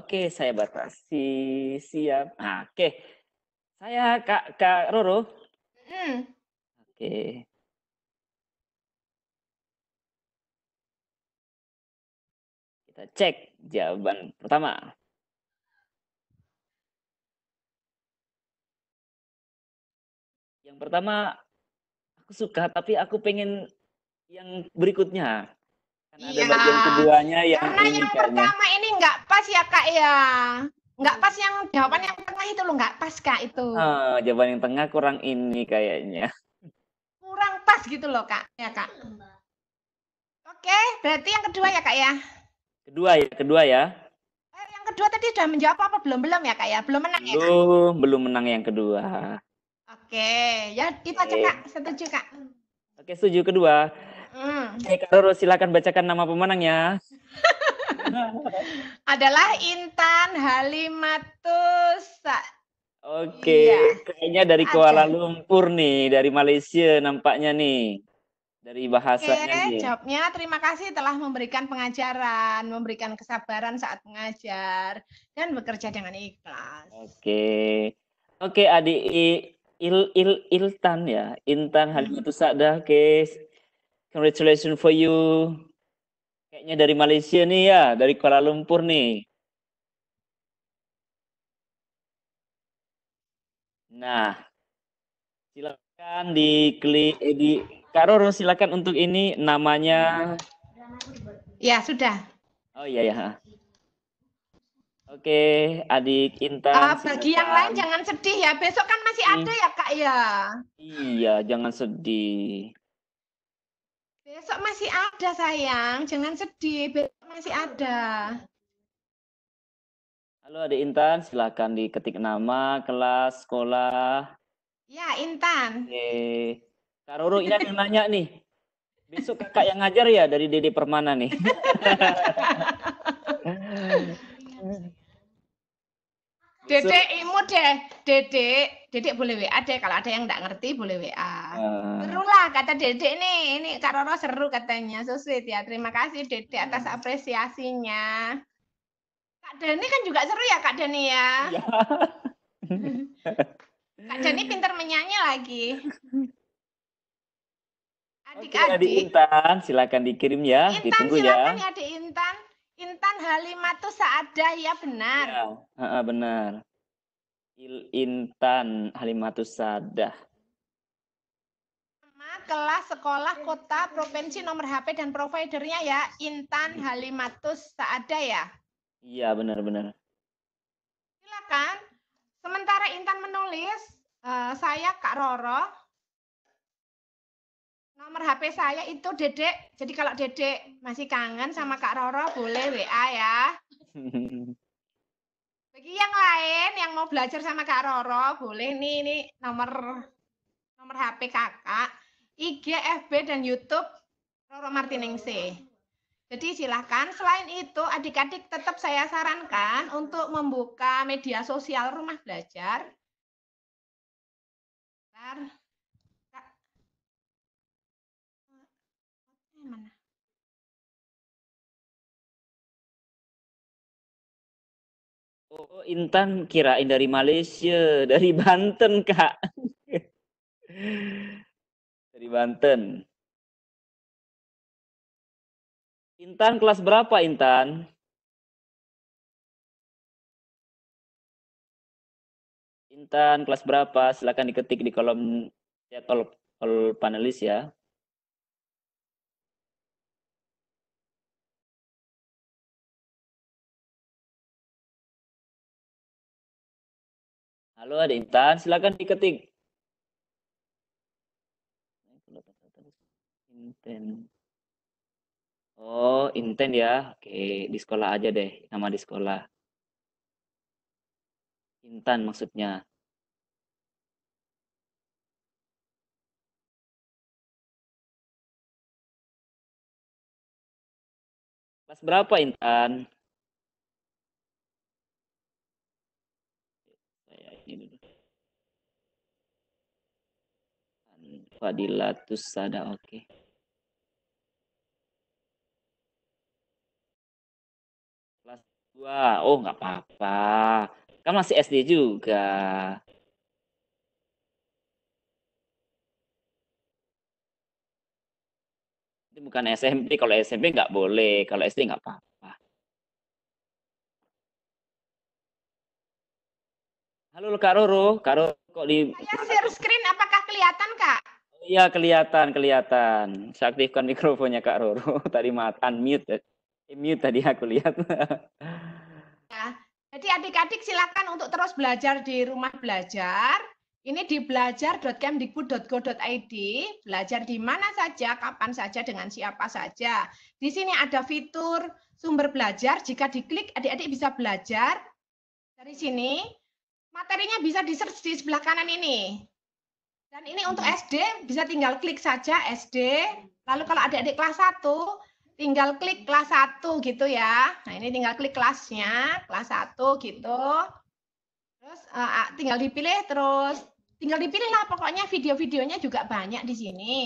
Speaker 1: Oke, saya batasi. Siap. Nah, oke. Saya Kak, Kak Roro. Hmm. Oke. Kita cek jawaban pertama. Yang pertama, aku suka, tapi aku pengen yang berikutnya. Kan ada ya. bagian keduanya yang Karena yang kayaknya. pertama ini nggak pas ya
Speaker 2: kak ya. Nggak pas yang jawaban yang tengah itu loh, nggak pas kak itu. Oh,
Speaker 1: jawaban yang tengah kurang ini kayaknya.
Speaker 2: Kurang pas gitu loh kak, ya kak. Iya, Oke, berarti yang kedua ya kak ya.
Speaker 1: Kedua ya, kedua ya.
Speaker 2: Eh, yang kedua tadi sudah menjawab apa belum belum ya kak ya? Belum menang belum,
Speaker 1: ya? Belum, belum menang yang kedua.
Speaker 2: Oke, ya kita aja kak, setuju kak.
Speaker 1: Oke, setuju kedua.
Speaker 2: Hmm. Oke,
Speaker 1: silakan bacakan nama pemenangnya.
Speaker 2: *laughs* Adalah Intan Halimatus.
Speaker 1: Oke, iya. kayaknya dari Kuala Lumpur nih, dari Malaysia nampaknya nih dari bahasanya. Oke, jawabnya
Speaker 2: terima kasih telah memberikan pengajaran, memberikan kesabaran saat mengajar dan bekerja dengan ikhlas.
Speaker 1: Oke. Oke, Adik Il Il Iltan ya, Intan Halimatus Sa'da, guys. Congratulations for you. Kayaknya dari Malaysia nih ya, dari Kuala Lumpur nih. Nah, silakan diklik Edi. Kak Roro silakan untuk ini namanya.
Speaker 2: Ya sudah.
Speaker 1: Oh iya ya. Oke, adik Intan. Uh, bagi silakan. yang lain
Speaker 2: jangan sedih ya. Besok kan masih ada ya kak ya.
Speaker 1: Iya, jangan sedih.
Speaker 2: Besok masih ada sayang, jangan sedih. Besok masih ada.
Speaker 1: Halo adik Intan, silakan diketik nama, kelas, sekolah. Ya Intan. Oke. Kak Roro, ini yang nanya nih. Besok kakak yang ngajar ya dari Dede Permana nih. *laughs* Dede
Speaker 2: imut deh, Dede, Dede boleh WA deh kalau ada yang nggak ngerti boleh WA. Uh. Ah. Seru lah kata Dede nih, ini Kak Roro seru katanya, so sweet ya. Terima kasih Dede atas hmm. apresiasinya. Kak Dani kan juga seru ya Kak Dani ya. ya.
Speaker 3: *laughs*
Speaker 2: Kak Dani pinter menyanyi lagi. *laughs*
Speaker 1: adik-adik. adik Intan, silakan dikirim ya. Intan, Ditunggu ya. silakan ya.
Speaker 2: adik Intan. Intan Halimatus Saadah ya benar.
Speaker 1: Ya, uh, uh, benar. Il Intan Halimatus Saadah.
Speaker 2: Kelas sekolah kota provinsi nomor HP dan providernya ya Intan Halimatus Saadah ya.
Speaker 1: Iya benar-benar.
Speaker 2: Silakan. Sementara Intan menulis, uh, saya Kak Roro nomor HP saya itu Dedek. Jadi kalau Dedek masih kangen sama Kak Roro boleh WA ya. *laughs* Bagi yang lain yang mau belajar sama Kak Roro boleh nih ini nomor nomor HP Kakak, IG, FB dan YouTube Roro Martiningsih. Jadi silahkan, selain itu adik-adik tetap saya sarankan
Speaker 4: untuk membuka media sosial rumah belajar.
Speaker 1: Oh, Intan kirain dari Malaysia, *laughs* dari Banten, Kak. *laughs* dari Banten.
Speaker 4: Intan kelas berapa, Intan?
Speaker 1: Intan kelas berapa? Silakan diketik di kolom chat all, panelis ya.
Speaker 4: Halo, ada Intan. Silakan diketik.
Speaker 1: Inten. Oh, Intan ya. Oke, di sekolah aja deh. Nama di sekolah. Intan maksudnya. Kelas berapa Intan? Fadilatus Sada. Oke. Okay. Kelas 2. Oh, nggak apa-apa. Kan masih SD juga. Itu bukan SMP. Kalau SMP nggak boleh. Kalau SD nggak apa-apa. Halo Kak Roro, Kak Roro kok di Saya share
Speaker 2: screen apakah kelihatan
Speaker 1: Iya kelihatan kelihatan. Saya aktifkan mikrofonnya Kak Roro. *laughs* Tadi makan mute, eh, mute tadi aku lihat. *laughs*
Speaker 2: Ya, jadi adik-adik silakan untuk terus belajar di rumah belajar. Ini di belajar.kemdikbud.go.id, belajar di mana saja, kapan saja, dengan siapa saja. Di sini ada fitur sumber belajar, jika diklik adik-adik bisa belajar. Dari sini, materinya bisa di-search di sebelah kanan ini. Dan ini untuk hmm. SD bisa tinggal klik saja SD. Lalu kalau adik-adik kelas 1 tinggal klik kelas 1 gitu ya. Nah, ini tinggal klik kelasnya, kelas 1 gitu. Terus uh, tinggal dipilih terus tinggal dipilih lah pokoknya video-videonya juga banyak di sini.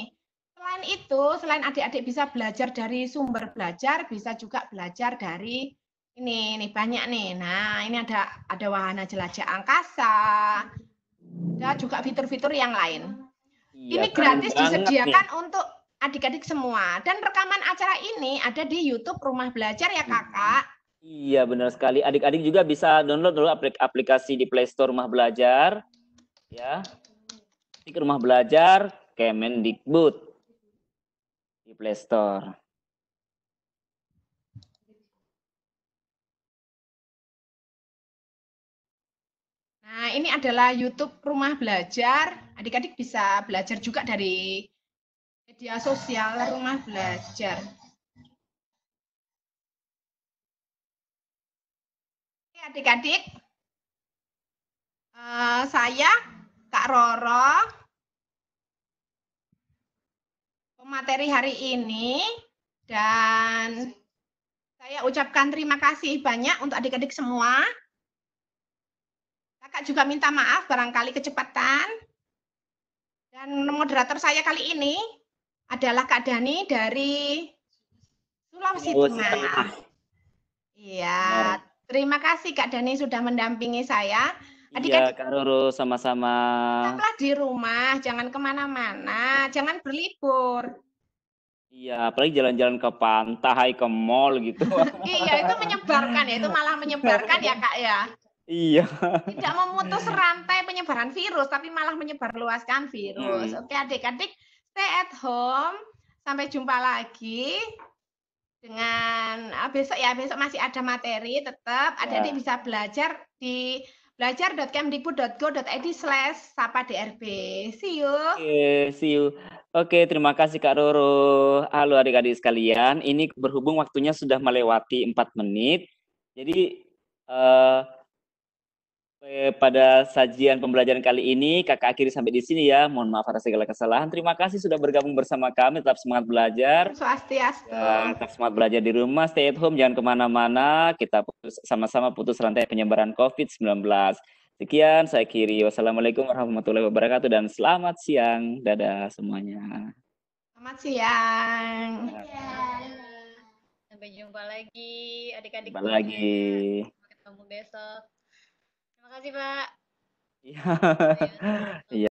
Speaker 2: Selain itu, selain adik-adik bisa belajar dari sumber belajar, bisa juga belajar dari ini, ini banyak nih. Nah, ini ada ada wahana jelajah angkasa, dan juga fitur-fitur yang lain.
Speaker 1: Ya, ini kan gratis disediakan ya.
Speaker 2: untuk adik-adik semua dan rekaman acara ini ada di YouTube Rumah Belajar ya hmm. kakak.
Speaker 1: Iya benar sekali. Adik-adik juga bisa download dulu aplikasi di Play Store Rumah Belajar, ya. Di Rumah Belajar Kemendikbud di Play Store.
Speaker 4: Nah, ini adalah YouTube Rumah Belajar.
Speaker 2: Adik-adik bisa belajar juga dari media sosial Rumah Belajar. adik-adik. Uh, saya, Kak Roro. Pemateri hari ini. Dan saya ucapkan terima kasih banyak untuk adik-adik semua Kakak juga minta maaf barangkali kecepatan. Dan moderator saya kali ini adalah Kak Dani dari Sulawesi Tengah. Iya, terima kasih Kak Dani sudah mendampingi saya. Adik iya, Kak
Speaker 1: Roro sama-sama. Tetaplah
Speaker 2: di rumah, jangan kemana-mana, jangan berlibur.
Speaker 1: Iya, apalagi jalan-jalan ke pantai, ke mall gitu.
Speaker 2: iya, itu menyebarkan ya, itu malah menyebarkan ya Kak ya.
Speaker 1: Iya. Tidak
Speaker 2: memutus rantai penyebaran virus, tapi malah menyebarluaskan virus. Hmm. Oke, adik-adik, stay at home. Sampai jumpa lagi dengan ah, besok ya besok masih ada materi tetap ada adik yeah. bisa belajar di belajar.kemdikbud.go.id slash sapa drb
Speaker 4: see you
Speaker 1: okay, see you Oke, terima kasih Kak Roro. Halo adik-adik sekalian, ini berhubung waktunya sudah melewati empat menit. Jadi uh, pada sajian pembelajaran kali ini. Kakak akhiri sampai di sini ya. Mohon maaf atas segala kesalahan. Terima kasih sudah bergabung bersama kami. Tetap semangat belajar.
Speaker 2: Swastiastu. ya,
Speaker 1: tetap semangat belajar di rumah. Stay at home. Jangan kemana-mana. Kita sama-sama putus rantai penyebaran COVID-19. Sekian saya kiri. Wassalamualaikum warahmatullahi wabarakatuh. Dan selamat siang. Dadah semuanya.
Speaker 2: Selamat siang. Sampai jumpa lagi adik-adik. Sampai lagi. Ketemu besok makasih pak
Speaker 3: iya, *laughs* iya.